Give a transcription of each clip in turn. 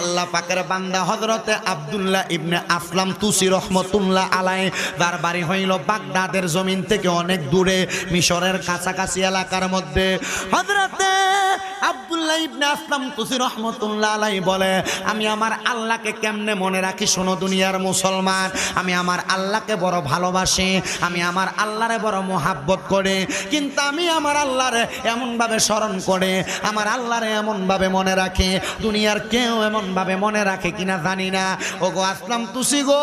আল্লাহ পাকের বান্দা হজরতে আবদুল্লাহ ইবনে আফলাম তুসি রহমতুল্লাহ আলাই তার বাড়ি হইল বাগদাদের জমিন থেকে অনেক দূরে মিশরের কাছাকাছি এলাকার মধ্যে হজরতে আব্দ আবদুল্লাহ ইবনে আসলাম তুসি রহমতুল্লাহ আলাই বলে আমি আমার আল্লাহকে কেমনে মনে রাখি শোনো দুনিয়ার মুসলমান আমি আমার আল্লাহকে বড় ভালোবাসি আমি আমার আল্লাহরে বড় মোহাব্বত করে কিন্তু আমি আমার আল্লাহরে এমনভাবে স্মরণ করে আমার আল্লাহরে এমনভাবে মনে রাখি দুনিয়ার কেউ এমনভাবে মনে রাখে কিনা জানি না ও গো আসলাম তুসি গো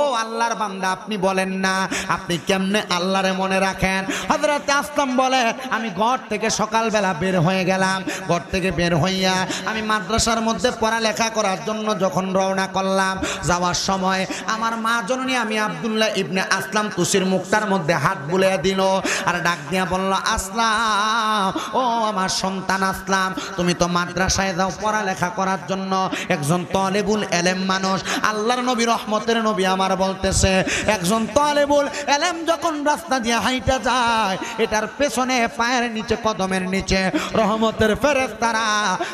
ও আল্লাহর বান্দা আপনি বলেন না আপনি কেমনে আল্লাহরে মনে রাখেন হজরত আসলাম বলে আমি ঘর থেকে সকাল সকালবেলা বের হয়ে গেলাম ঘর থেকে বের হইয়া আমি মাদ্রাসার মধ্যে পড়ালেখা করার জন্য যখন রওনা করলাম যাওয়ার সময় আমার মা জননী আমি আবদুল্লাহ ইবনে আসলাম তুসির মুক্তার মধ্যে হাত বুলে দিল আর ডাক দিয়া বলল আসলাম ও আমার সন্তান আসলাম তুমি তো মাদ্রাসায় যাও পড়ালেখা করার জন্য একজন তলেবুল এলেম মানুষ আল্লাহর নবী রহমতের নবী আমার বলতেছে একজন তলেবুল এলেম যখন রাস্তা দিয়ে হাইটা যায় এটার পেছনে পায়ের নিচে কদমের নিচে রহমতের ফেরেস্তারা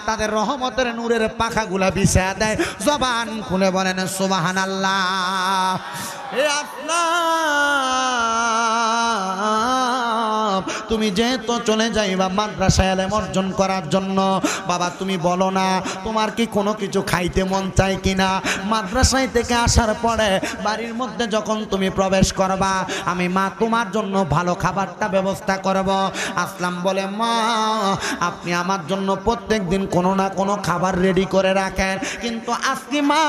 তাদের রহমতের নূরের গুলা বিষা দেয় জবান খুলে বলেন সুবাহান আল্লাহ এ আপনার তুমি যেহেতু চলে বা মাদ্রাসায় এলেম অর্জন করার জন্য বাবা তুমি বলো না তোমার কি কোনো কিছু খাইতে মন চায় কিনা মাদ্রাসায় থেকে আসার পরে বাড়ির মধ্যে যখন তুমি প্রবেশ করবা আমি মা তোমার জন্য ভালো খাবারটা ব্যবস্থা করব আসলাম বলে মা আপনি আমার জন্য প্রত্যেক দিন কোনো না কোনো খাবার রেডি করে রাখেন কিন্তু আজকে মা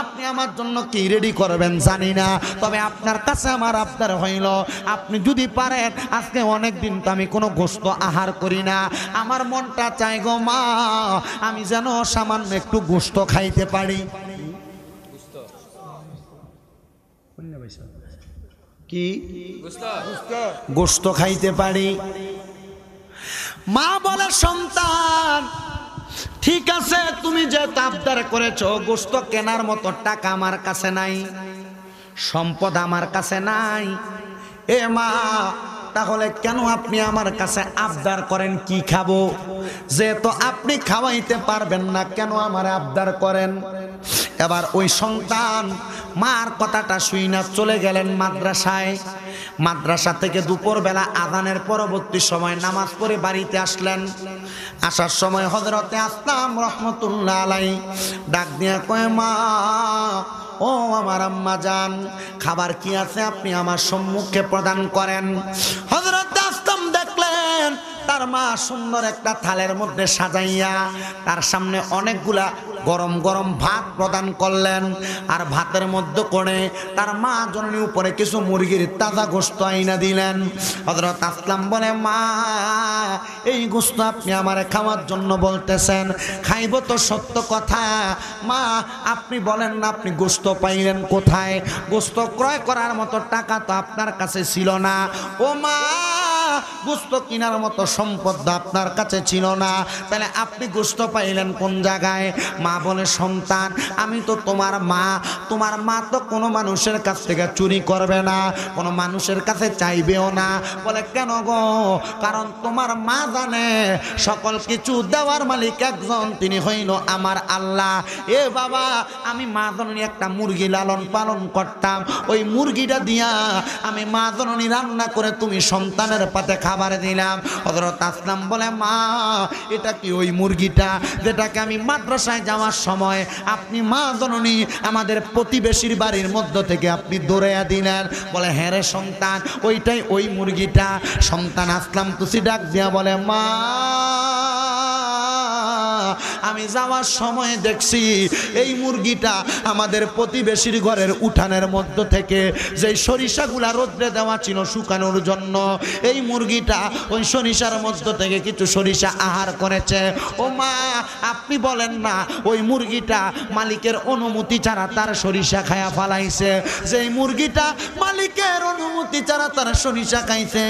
আপনি আমার জন্য কি রেডি করবেন জানি না তবে আপনার কাছে আমার আবদার হইল আপনি যদি পারেন আজকে আজকে অনেক দিন তো আমি কোনো গোস্ত আহার করি না আমার মনটা চাই গো মা আমি যেন সামান্য একটু গোস্ত খাইতে পারি কি গোস্ত খাইতে পারি মা বলে সন্তান ঠিক আছে তুমি যে তাপদার করেছ গোস্ত কেনার মতো টাকা আমার কাছে নাই সম্পদ আমার কাছে নাই এ মা তাহলে কেন আপনি আমার কাছে আবদার করেন কি খাবো যেহেতু আপনি খাওয়াইতে পারবেন না কেন আমার আবদার করেন এবার ওই সন্তান মার কথাটা শুই না চলে গেলেন মাদ্রাসায় মাদ্রাসা থেকে দুপুরবেলা আদানের পরবর্তী সময় নামাজ পড়ে বাড়িতে আসলেন আসার সময় হজরতে আসলাম রহমতুল্লাহ আলাই ডাক দিয়া কয় মা ও আমার আম্মা যান খাবার কি আছে আপনি আমার সম্মুখে প্রদান করেন হজরত দাস্তম দেখলেন তার মা সুন্দর একটা থালের মধ্যে সাজাইয়া তার সামনে অনেকগুলা গরম গরম ভাত প্রদান করলেন আর ভাতের মধ্যে করে তার মা জননী উপরে কিছু মুরগির তাজা গোস্ত আইনা দিলেন হজরত আসলাম বলে মা এই গোস্ত আপনি আমার খাওয়ার জন্য বলতেছেন খাইব তো সত্য কথা মা আপনি বলেন না আপনি গোস্ত পাইলেন কোথায় গোস্ত ক্রয় করার মতো টাকা তো আপনার কাছে ছিল না ও মা গোস্ত কেনার মতো সম্পদ আপনার কাছে ছিল না তাহলে আপনি গোস্ত পাইলেন কোন জায়গায় মা বলে সন্তান আমি তো তোমার মা তোমার মা তো কোনো মানুষের কাছ থেকে চুরি করবে না কোনো মানুষের কাছে চাইবেও না বলে কেন গো কারণ তোমার মা জানে সকল কিছু দেওয়ার মালিক একজন তিনি হইল আমার আল্লাহ এ বাবা আমি মা জননী একটা মুরগি লালন পালন করতাম ওই মুরগিটা দিয়া আমি মা জননী রান্না করে তুমি সন্তানের পাতে খাবার দিলাম হজরত আসলাম বলে মা এটা কি ওই মুরগিটা যেটাকে আমি মাদ্রাসায় যাওয়ার সময় আপনি মা জননী আমাদের প্রতিবেশীর বাড়ির মধ্য থেকে আপনি দৌড়াইয়া দিলেন বলে হ্যাঁ রে সন্তান ওইটাই ওই মুরগিটা সন্তান আসলাম তুসি ডাক দিয়া বলে মা আমি যাওয়ার সময় দেখছি এই মুরগিটা আমাদের প্রতিবেশীর ঘরের উঠানের মধ্য থেকে যে সরিষাগুলা রোদ্রে দেওয়া ছিল শুকানোর জন্য এই মুরগিটা ওই সরিষার মধ্য থেকে কিছু সরিষা আহার করেছে ও মা আপনি বলেন না ওই মুরগিটা মালিকের অনুমতি ছাড়া তার সরিষা খায়া ফালাইছে যেই মুরগিটা মালিকের অনুমতি ছাড়া তার সরিষা খাইছে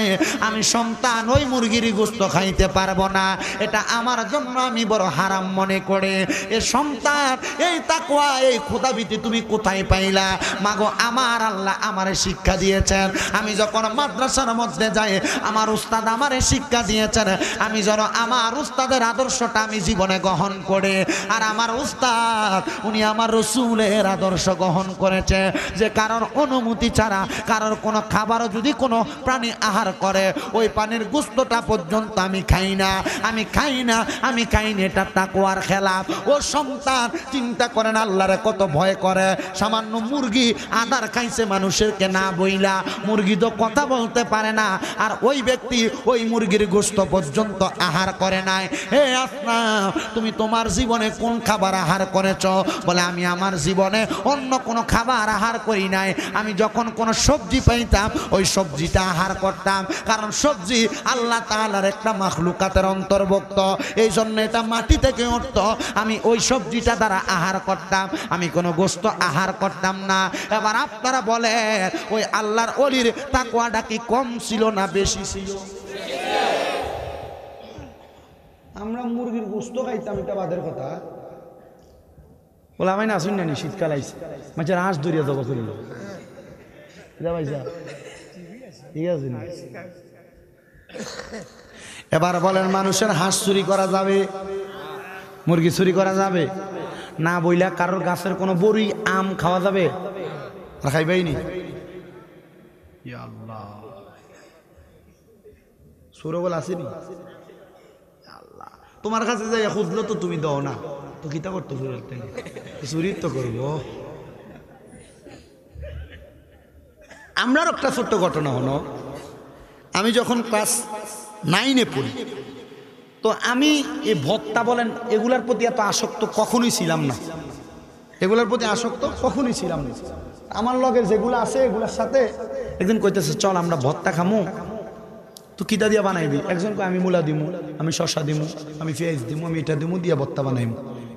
আমি সন্তান ওই মুরগির গোস্ত খাইতে পারবো না এটা আমার জন্য আমি বড় হারাম গোলাম মনে করে এ সন্তান এই তাকুয়া এই খোদাবিতি তুমি কোথায় পাইলা মাগো আমার আল্লাহ আমারে শিক্ষা দিয়েছেন আমি যখন মাদ্রাসার মধ্যে যাই আমার উস্তাদ আমার শিক্ষা দিয়েছেন আমি যেন আমার উস্তাদের আদর্শটা আমি জীবনে গ্রহণ করে আর আমার উস্তাদ উনি আমার রসুলের আদর্শ গ্রহণ করেছে যে কারোর অনুমতি ছাড়া কারোর কোনো খাবারও যদি কোনো প্রাণী আহার করে ওই পানির গুস্তটা পর্যন্ত আমি খাই না আমি খাই না আমি খাই না এটা তাকুয়ার খেলাফ ও সন্তান চিন্তা করেন আল্লাহরে কত ভয় করে সামান্য মুরগি আদার খাইছে মানুষেরকে না বইলা মুরগি তো কথা বলতে পারে না আর ওই ব্যক্তি ওই মুরগির গোস্ত পর্যন্ত আহার করে নাই হে আসনা তুমি তোমার জীবনে কোন খাবার আহার করেছ বলে আমি আমার জীবনে অন্য কোনো খাবার আহার করি নাই আমি যখন কোনো সবজি পাইতাম ওই সবজিটা আহার করতাম কারণ সবজি আল্লাহ তাহলে একটা মাখলুকাতের অন্তর্ভুক্ত এই জন্য এটা মাটিতে থেকে উঠত আমি ওই সবজিটা দ্বারা আহার করতাম আমি কোনো গোস্ত আহার করতাম না এবার আপনারা বলে ওই আল্লাহর অলির তাকুয়াটা কি কম ছিল না বেশি ছিল আমরা মুরগির গোস্ত খাইতাম এটা বাদের কথা বলে আমি না আসুন জানি শীতকাল আইসি মাঝে হাঁস দরিয়া জবা করিল ভাই যা ঠিক আছে এবার বলেন মানুষের হাঁস চুরি করা যাবে মুরগি চুরি করা যাবে না বইলা কারোর গাছের কোনো বড়ি আম খাওয়া যাবে আর খাইবাই নি সুরবল আল্লাহ তোমার কাছে যাই খুঁজলো তো তুমি দাও না তো কিতা করতো চুরি তো করবো আমরার একটা ছোট্ট ঘটনা হলো আমি যখন ক্লাস নাইনে পড়ি তো আমি এই ভত্তা বলেন এগুলার প্রতি এত আসক্ত কখনোই ছিলাম না এগুলার প্রতি আসক্ত কখনোই ছিলাম না আমার লগে যেগুলো আছে এগুলার সাথে একদিন কইতেছে চল আমরা ভত্তা খামো তো কিতা দিয়া বানাইবি একজনকে আমি মূলা দিমু আমি শশা দিমু আমি পেঁয়াজ দিমু আমি এটা দিমু দিয়া ভত্তা বানাইমু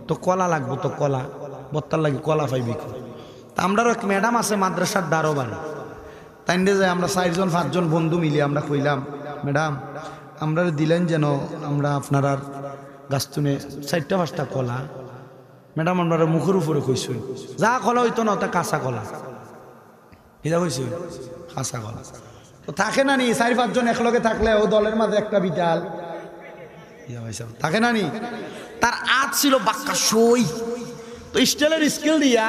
তো কলা লাগবো তো কলা ভত্তার লাগে কলা পাইবি তা আমরা এক ম্যাডাম আছে মাদ্রাসার দারোবান তাই যে আমরা চারজন পাঁচজন বন্ধু মিলিয়ে আমরা কইলাম ম্যাডাম আমরা দিলেন যেন আমরা আপনার আর গাছতুনে চারটা পাঁচটা কলা ম্যাডাম আমরা মুখের উপরে কইসুন যা কলা হইতো না তা কাঁচা কলা এটা কইসুন কাঁচা কলা তো থাকে না নি চারি পাঁচজন একলগে থাকলে ও দলের মাঝে একটা বিটাল থাকে না নি তার আজ ছিল বাক্কা সই তো স্টেলের স্কিল দিয়া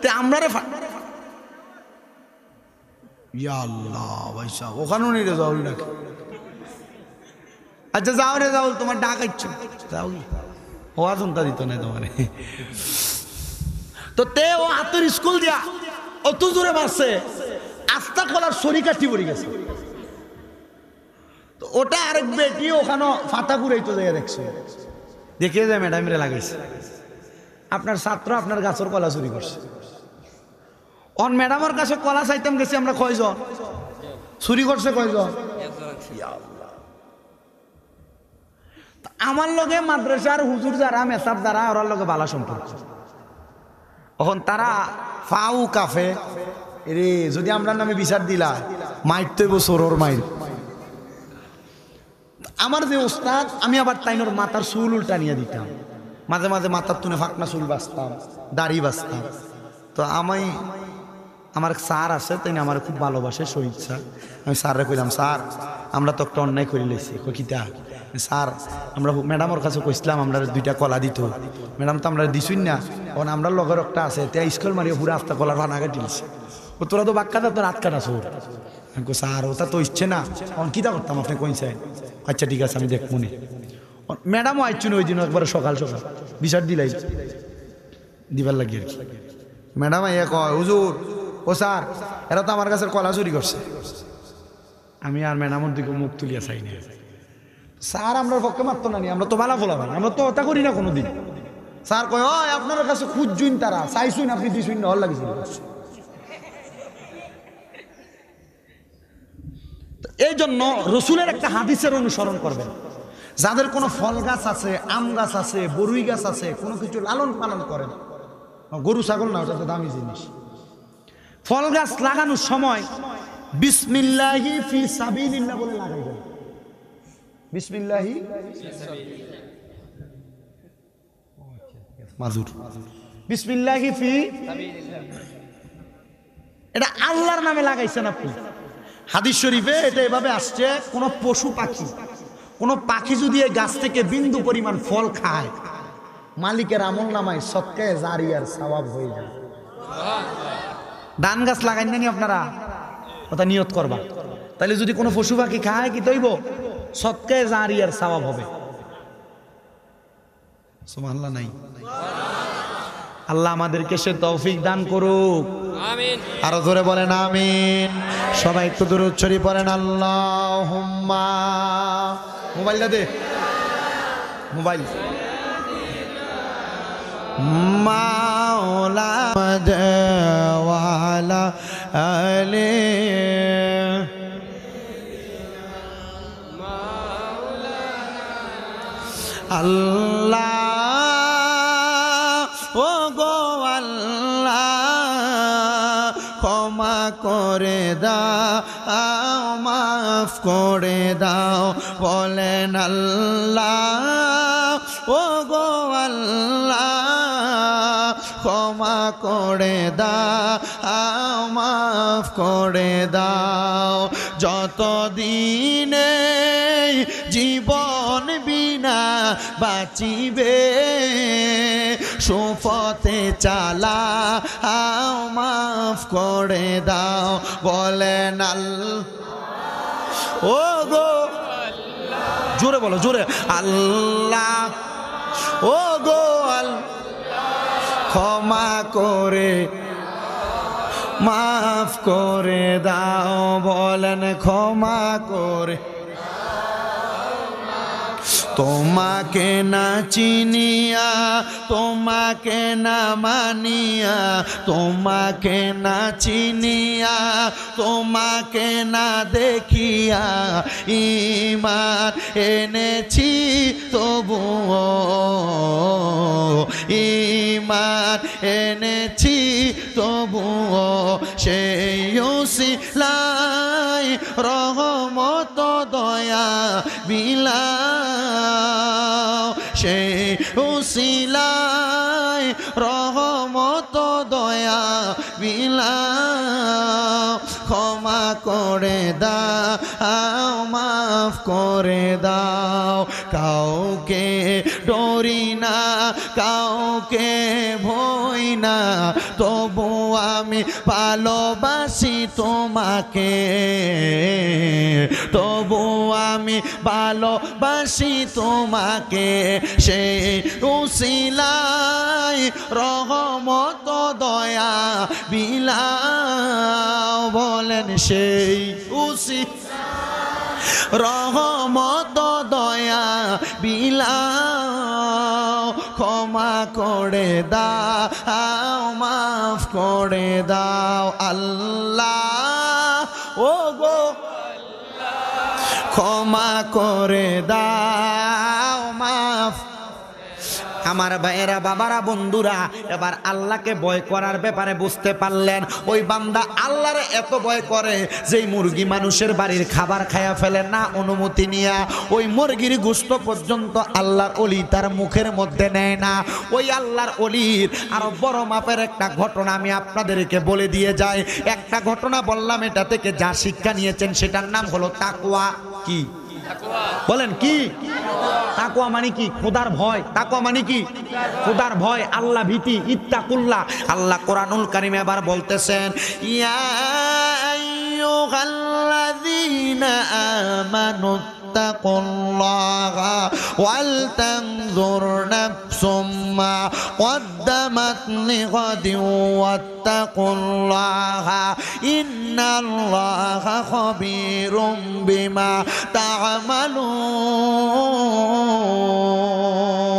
তে আমরা রে ইয়া আল্লাহ ভাই ওখানেও নিয়ে যাওয়া নাকি আচ্ছা যাও রে যাও তোমার ডাকাচ্ছ যাও হওয়া চিন্তা দিত না তোমার তো তে ও আত্মর স্কুল দিয়া অত জোরে মারছে আস্তা কলার সরি কাঠি পড়ে গেছে তো ওটা আরেক বেটি ওখানে ফাতা তো যায় দেখছে দেখিয়ে যায় রে লাগাইছে আপনার ছাত্র আপনার গাছের কলা চুরি করছে অন ম্যাডামের কাছে কলা চাইতাম গেছি আমরা কয়জন চুরি করছে কয়জন আমার লগে মাদ্রাসার হুজুর যারা মেসাব যারা ওরার লগে ভালো সম্পর্ক এখন তারা ফাউ কাফে রে যদি আমরা নামে বিচার দিলা মাইর তো সরোর মাইর আমার যে ওস্তাদ আমি আবার তাইনোর মাথার চুল উল্টা নিয়ে দিতাম মাঝে মাঝে মাথার তুনে ফাঁকনা চুল বাঁচতাম দাড়ি বাঁচতাম তো আমি আমার স্যার আছে তাই আমার খুব ভালোবাসে সহিদ স্যার আমি স্যাররা কইলাম স্যার আমরা তো একটা অন্যায় করে লেছি কিতা স্যার আমরা ম্যাডামর কাছে কইসলাম আমরা দুইটা কলা দিত ম্যাডাম তো আমরা দিছুই না কারণ আমরা লগের একটা আছে তে স্কুল মারিয়ে পুরো আস্তা কলার ভানা কাটিলছে ও তোরা তো বাক্কা তো রাত কাটা সোর স্যার ওটা তো ইচ্ছে না অন কিতা করতাম আপনি কইছেন আচ্ছা ঠিক আছে আমি দেখ মনে ম্যাডামও আইচুন ওই দিন একবার সকাল সকাল বিচার দিলাই দিবার লাগি আর কি ম্যাডাম আইয়া কয় হুজুর ও স্যার এরা তো আমার কাছে কলা চুরি করছে আমি আর ম্যাডামের দিকে মুখ তুলিয়া চাই না স্যার আমরা পক্ষে মারতো না নি আমরা তো ফোলা ফোলাম আমরা তো হত্যা করি না কোনোদিন স্যার কয় ওই আপনার কাছে খুঁজছুন তারা চাইছুন আপনি দিছুন হল লাগিছিল এই জন্য রসুলের একটা হাদিসের অনুসরণ করবেন যাদের কোনো ফল গাছ আছে আম গাছ আছে বরুই গাছ আছে কোনো কিছু লালন পালন করেন গরু ছাগল না ওটা তো দামি জিনিস ফল গাছ লাগানোর সময় বিসমিল্লাহি ফি সাবিলিল্লাহ বলে লাগাইবেন বিসমিল্লাহি মাজুর বিসমিল্লাহি ফি এটা আল্লাহর নামে লাগাইছেন আপনি হাদিস শরীফে এটা এভাবে আসছে কোন পশু পাখি কোন পাখি যদি এই গাছ থেকে বিন্দু পরিমাণ ফল খায় মালিকের আমল নামায় সৎকায় জারিয়ার স্বভাব হয়ে যায় ধান গাছ লাগাইন লাগাইনি আপনারা ওটা নিয়ত করবা তাহলে যদি কোনো পশু পাখি খায় কি তৈব সৎকায় জারিয়ার স্বভাব হবে নাই আল্লাহ আমাদেরকে সে তৌফিক দান করুক আরো ধরে বলেন আমিন সবাই একটু দূর উচ্চরি পড়েন আল্লাহ মোবাইল দাদে মোবাইল মাওলা দেওয়ালা আলী আল্লাহ ও গো আল্লাহ ক্ষমা করে দাও মাফ করে দাও বলেন আল্লাহ ও গো আল্লাহ ক্ষমা করে দাও মাফ করে দাও যতদিন বাঁচিবে সোফতে চালা মাফ করে দাও বলেন আল ও গো জোরে বলো জোরে আল্লাহ ও গো আল ক্ষমা করে মাফ করে দাও বলেন ক্ষমা করে তোমাকে না চিনিয়া তোমাকে না মানিয়া তোমাকে না চিনিয়া তোমাকে না দেখিয়া ইমান এনেছি তবু ইমান এনেছি তবু সেই লাই রহমত দয়া বিলা সে উশিলায় রহমত দয়া বিলা ক্ষমা করে দাও মাফ করে দাও কাউকে ডরি না কাউকে ভয় না তবু আমি ভালোবাসি তোমাকে তবু আমি ভালোবাসি তোমাকে সে উশিলাই রহমত দয়া বিলা বলেন সেই উশি রহমত দয়া বিলা ক্ষমা করে দাও মাফ করে দাও আল্লাহ ও গো ক্ষমা করে দাও আমার ভাইয়েরা বাবারা বন্ধুরা এবার আল্লাহকে ভয় করার ব্যাপারে বুঝতে পারলেন ওই বান্দা আল্লাহরে এত ভয় করে যেই মুরগি মানুষের বাড়ির খাবার খায়া ফেলে না অনুমতি নিয়া ওই মুরগির গুস্ত পর্যন্ত আল্লাহর অলি তার মুখের মধ্যে নেয় না ওই আল্লাহর অলির আরো বড় মাপের একটা ঘটনা আমি আপনাদেরকে বলে দিয়ে যাই একটা ঘটনা বললাম এটা থেকে যা শিক্ষা নিয়েছেন সেটার নাম হলো তাকুয়া কি বলেন কি তাকুয়া মানে কি খোদার ভয় তাকুয়া মানে কি খোদার ভয় আল্লাহ ভীতি ইত্তাকুল্লাহ আল্লাহ কোরআনুল কারিম এবার বলতেছেন ইয়া আল্লাহ আমানু واتقوا الله ولتنظر نفس ما قدمت لغد واتقوا الله إن الله خبير بما تعملون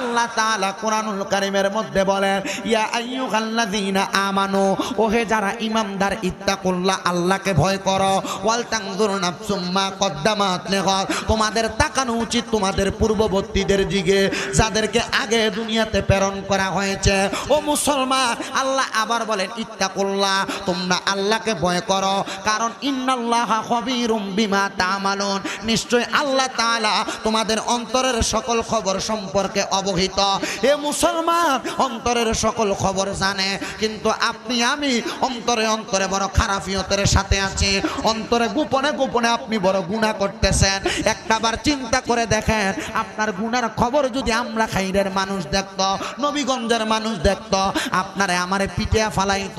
আল্লাহ তাআলা কোরআনুল কারীমের মধ্যে বলেন ইয়া আইয়ুহাল্লাযীনা আমানু ওহে যারা ইমানদার ইত্তাকুল্লাহ আল্লাহকে ভয় করো ওয়াল তাংযুরু নাফসুম মা কদ্দামাত লিগাদ তোমাদের তাকানো উচিত তোমাদের পূর্ববর্তীদের দিকে যাদেরকে আগে দুনিয়াতে প্রেরণ করা হয়েছে ও মুসলমান আল্লাহ আবার বলেন ইত্তাকুল্লাহ তোমরা আল্লাহকে ভয় করো কারণ ইন্নাল্লাহ খাবীরুম বিমা তামালুন নিশ্চয় আল্লাহ তাআলা তোমাদের অন্তরের সকল খবর সম্পর্কে অব অবহিত এ মুসলমান অন্তরের সকল খবর জানে কিন্তু আপনি আমি অন্তরে অন্তরে বড় খারাপিয়তের সাথে আছি অন্তরে গোপনে গোপনে আপনি বড় গুণা করতেছেন একটাবার চিন্তা করে দেখেন আপনার গুণার খবর যদি আমরা খাইরের মানুষ দেখত নবীগঞ্জের মানুষ দেখত আপনারে আমারে পিটিয়া ফালাইত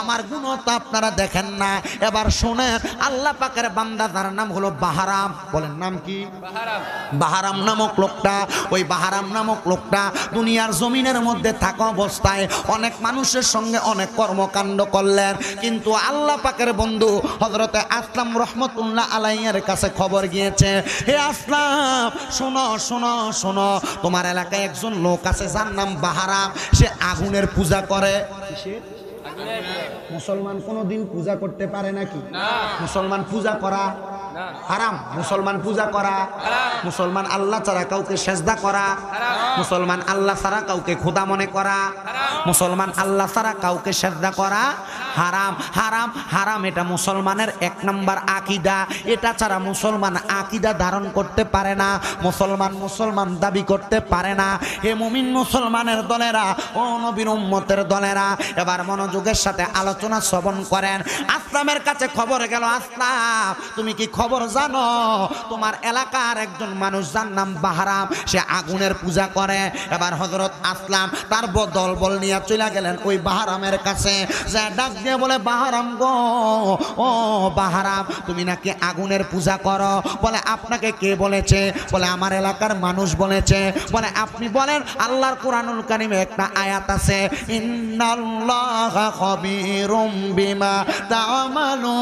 আমার গুণ তো আপনারা দেখেন না এবার শোনেন আল্লাহ পাকের বান্দা তার নাম হলো বাহারাম বলেন নাম কি বাহারাম বাহারাম নামক লোকটা ওই বাহারাম নামক লোকটা দুনিয়ার জমিনের মধ্যে থাকা অবস্থায় অনেক মানুষের সঙ্গে অনেক কর্মকাণ্ড করলেন কিন্তু আল্লাহ পাকের বন্ধু হজরতে আসলাম রহমতুল্লাহ আলাইয়ের কাছে খবর গিয়েছে হে আসলাম শোনো শোনো শোনো তোমার এলাকায় একজন লোক আছে যার নাম বাহারাম সে আগুনের পূজা করে মুসলমান কোনোদিন পূজা করতে পারে নাকি মুসলমান পূজা করা হারাম মুসলমান পূজা করা মুসলমান আল্লাহ ছাড়া কাউকে সেজদা করা মুসলমান আল্লাহ ছাড়া কাউকে খোদা মনে করা মুসলমান আল্লাহ ছাড়া কাউকে সেজদা করা হারাম হারাম হারাম এটা মুসলমানের এক নম্বর আকিদা এটা ছাড়া মুসলমান আকিদা ধারণ করতে পারে না মুসলমান মুসলমান দাবি করতে পারে না হে মুমিন মুসলমানের দলেরা ও নবীর উম্মতের দলেরা এবার মনোযোগ লোকের সাথে আলোচনা শ্রবণ করেন আসলামের কাছে খবর গেল আসলাম তুমি কি খবর জানো তোমার এলাকার একজন মানুষ যার নাম বাহারাম সে আগুনের পূজা করে এবার হজরত আসলাম তার বদল বল নিয়ে চলে গেলেন ওই বাহারামের কাছে যে ডাক দিয়ে বলে বাহারাম গো ও বাহারাম তুমি নাকি আগুনের পূজা করো বলে আপনাকে কে বলেছে বলে আমার এলাকার মানুষ বলেছে বলে আপনি বলেন আল্লাহর কোরআনুল কারিমে একটা আয়াত আছে ইন্নাল্লাহ খবিরুম বিমা তামালু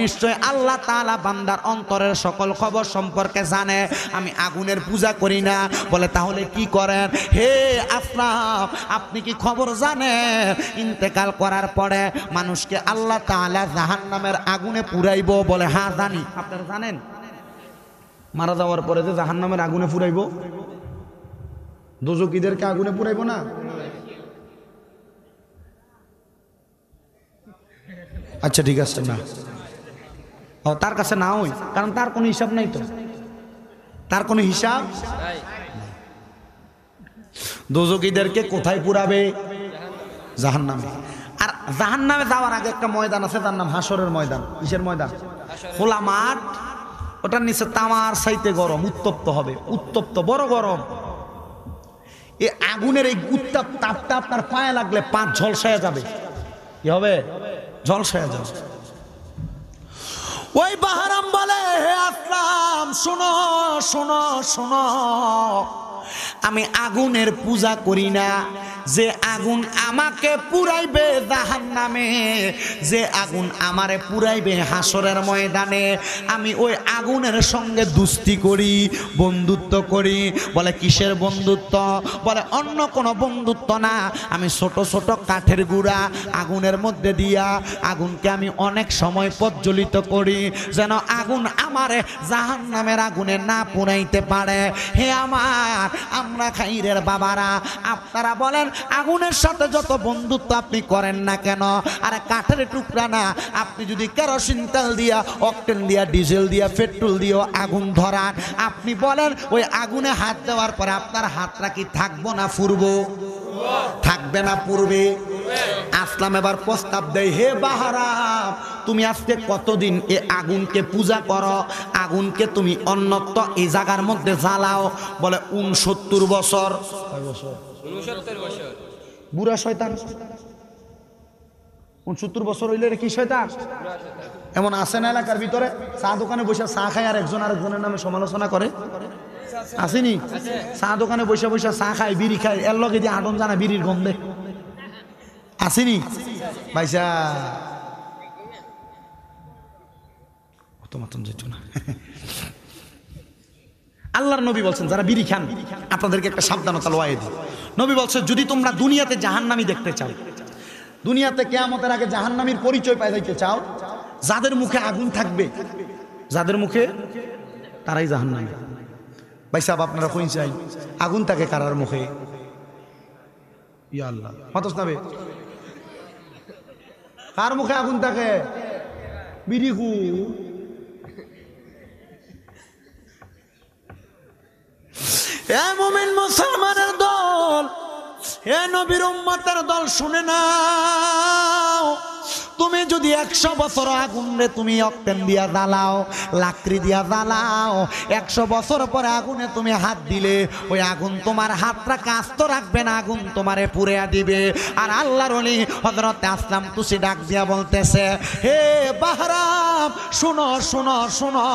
নিশ্চয় আল্লাহ তাআলা বান্দার অন্তরের সকল খবর সম্পর্কে জানে আমি আগুনের পূজা করি না বলে তাহলে কি করেন হে আফরাফ আপনি কি খবর জানেন ইন্তেকাল করার পরে মানুষকে আল্লাহ তাআলা জাহান্নামের আগুনে পুরাইব বলে হ্যাঁ জানি আপনারা জানেন মারা যাওয়ার পরে যে জাহান্নামের আগুনে পুরাইব দোজকিদেরকে আগুনে পুরাইব না আচ্ছা ঠিক আছে না ও তার কাছে না ওই কারণ তার কোনো হিসাব নাই তো তার কোনো হিসাব দোজকিদেরকে কোথায় পুরাবে জাহান নামে আর জাহান নামে যাওয়ার আগে একটা ময়দান আছে তার নাম হাসরের ময়দান কিসের ময়দান খোলা মাঠ ওটার নিচে তামার সাইতে গরম উত্তপ্ত হবে উত্তপ্ত বড় গরম এ আগুনের এই উত্তাপ তাপটা আপনার পায়ে লাগলে পাঁচ ঝলসায় যাবে কি হবে জলসায় যাও ওই বাহারাম বলে হে আসলাম শোনো শোনো শোনো আমি আগুনের পূজা করি না যে আগুন আমাকে পুরাইবে জাহান নামে যে আগুন আমারে পুরাইবে হাসরের ময়দানে আমি ওই আগুনের সঙ্গে দুস্তি করি বন্ধুত্ব করি বলে কিসের বন্ধুত্ব বলে অন্য কোনো বন্ধুত্ব না আমি ছোট ছোট কাঠের গুঁড়া আগুনের মধ্যে দিয়া আগুনকে আমি অনেক সময় প্রজ্বলিত করি যেন আগুন আমারে জাহান নামের আগুনে না পুরাইতে পারে হে আমার আমরা খাইরের বাবারা আপনারা বলেন আগুনের সাথে যত বন্ধুত্ব আপনি করেন না কেন আর কাঠের টুকরা না আপনি যদি কেরোসিন তেল দিয়া অকটেল দিয়া ডিজেল দিয়া পেট্রোল দিয়েও আগুন ধরান আপনি বলেন ওই আগুনে হাত দেওয়ার পরে আপনার হাতটা কি থাকবো না ফুরব থাকবে না পূর্বে আসলাম এবার প্রস্তাব দেয় হে বাহারাম তুমি আজকে কতদিন এ আগুনকে পূজা করো আগুনকে তুমি অন্যত্র এই জায়গার মধ্যে জ্বালাও বলে উনসত্তর বছর বুড়া শয়তান উনসত্তর বছর হইলে কি শয়তান এমন আসে না এলাকার ভিতরে চা দোকানে বসে চা খায় আর একজন আরেকজনের নামে সমালোচনা করে আসেনি চা দোকানে বসে বসে চা খায় বিড়ি খায় এর লগে দিয়ে আটন জানা বিড়ির গন্ধে আসেনি ভাইসা আল্লাহর নবী বলছেন যারা বিড়ি খান আপনাদেরকে একটা সাবধানতা লোয়াই দিই নবী বলছে যদি তোমরা দুনিয়াতে জাহান্নামি দেখতে চাও দুনিয়াতে কেয়ামতের আগে জাহান্নামির পরিচয় পাই যাইতে চাও যাদের মুখে আগুন থাকবে যাদের মুখে তারাই জাহান্নামি ভাই সাহেব আপনারা কই চাই আগুন থাকে কারার মুখে কার মুখে আগুন থাকে বিড়ি এ মোমেন মুসলমানের দল এ নবীর উম্মতের দল শুনে না তুমি যদি একশো বছর আগুন রে তুমি অক্টেন দিয়া জ্বালাও লাকড়ি দিয়া জ্বালাও একশো বছর পরে আগুনে তুমি হাত দিলে ওই আগুন তোমার হাতটা কাজ তো রাখবে না আগুন তোমারে পুরে দিবে আর আল্লাহর অলি হজরত আসলাম তুসি ডাক দিয়া বলতেছে হে বাহারাম শুনো শুনো শুনো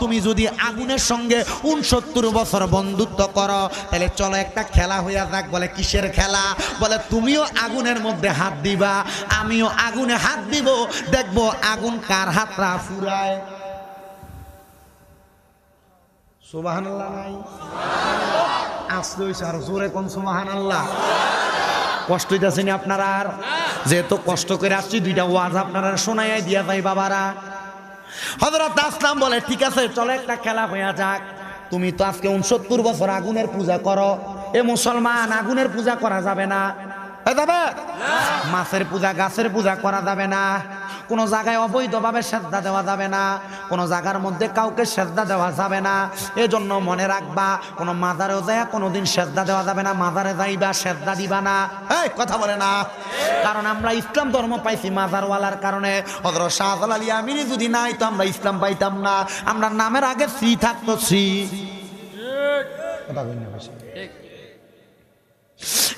তুমি যদি আগুনের সঙ্গে উনসত্তর বছর বন্ধুত্ব করো তাহলে চলো একটা খেলা হইয়া যাক বলে কিসের খেলা বলে তুমিও আগুনের মধ্যে হাত দিবা আমিও আগুনে হাত হাত দিব দেখব আগুন কার হাতরা ফুরায় নাই আর কোন আর যেহেতু কষ্ট করে আসছি দুইটা ওয়াজ দিয়া বাবারা আসলাম বলে ঠিক আছে চলো একটা খেলা হইয়া যাক তুমি তো আজকে উনসত্তর বছর আগুনের পূজা করো এ মুসলমান আগুনের পূজা করা যাবে না যাবে মাছের পূজা গাছের পূজা করা যাবে না কোনো জায়গায় অবৈধভাবে শ্রদ্ধা দেওয়া যাবে না কোনো জায়গার মধ্যে কাউকে শ্রদ্ধা দেওয়া যাবে না এজন্য মনে রাখবা কোনো মাজারেও যায় কোনোদিন শ্রদ্ধা দেওয়া যাবে না মাজারে যাইবা শ্রদ্ধা দিবা না এই কথা বলে না কারণ আমরা ইসলাম ধর্ম পাইছি মাজারওয়ালার কারণে হজরত শাহজাল আলী আমিনি যদি নাই তো আমরা ইসলাম পাইতাম না আমরা নামের আগে শ্রী থাকতো শ্রী কথা বলি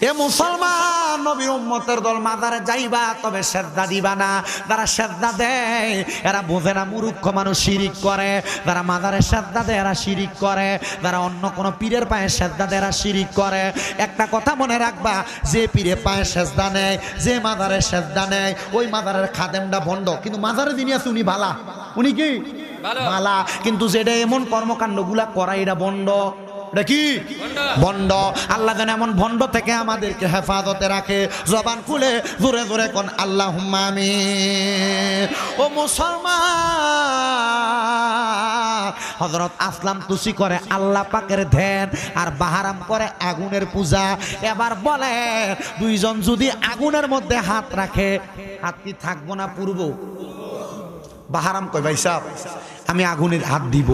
এ মুসলমান নবীর উম্মতের দল মাদারে যাইবা তবে শ্রদ্ধা দিবা না যারা শ্রদ্ধা দেয় এরা বোঝে না মূর্খ মানুষ শিরিক করে যারা মাদারে শ্রদ্ধা দেয় এরা শিরিক করে যারা অন্য কোনো পীরের পায়ে শ্রদ্ধা দেয় এরা শিরিক করে একটা কথা মনে রাখবা যে পীরে পায়ে শ্রদ্ধা নেয় যে মাদারে শ্রদ্ধা নেয় ওই মাদারের খাদেমটা বন্ধ কিন্তু মাদারে যিনি আছে উনি ভালা উনি কি ভালা কিন্তু যেটা এমন কর্মকাণ্ডগুলা করা এটা বন্ড এটা ভণ্ড আল্লাহ যেন এমন ভণ্ড থেকে আমাদেরকে হেফাজতে রাখে জবান খুলে জোরে জোরে কোন আল্লাহ হুমামি ও মুসলমান হজরত আসলাম তুসি করে আল্লাহ পাকের ধ্যান আর বাহারাম করে আগুনের পূজা এবার বলে দুইজন যদি আগুনের মধ্যে হাত রাখে হাত কি থাকবো না পূর্ব বা হারাম কয় ভাই সাহ আমি আগুনের হাত দিব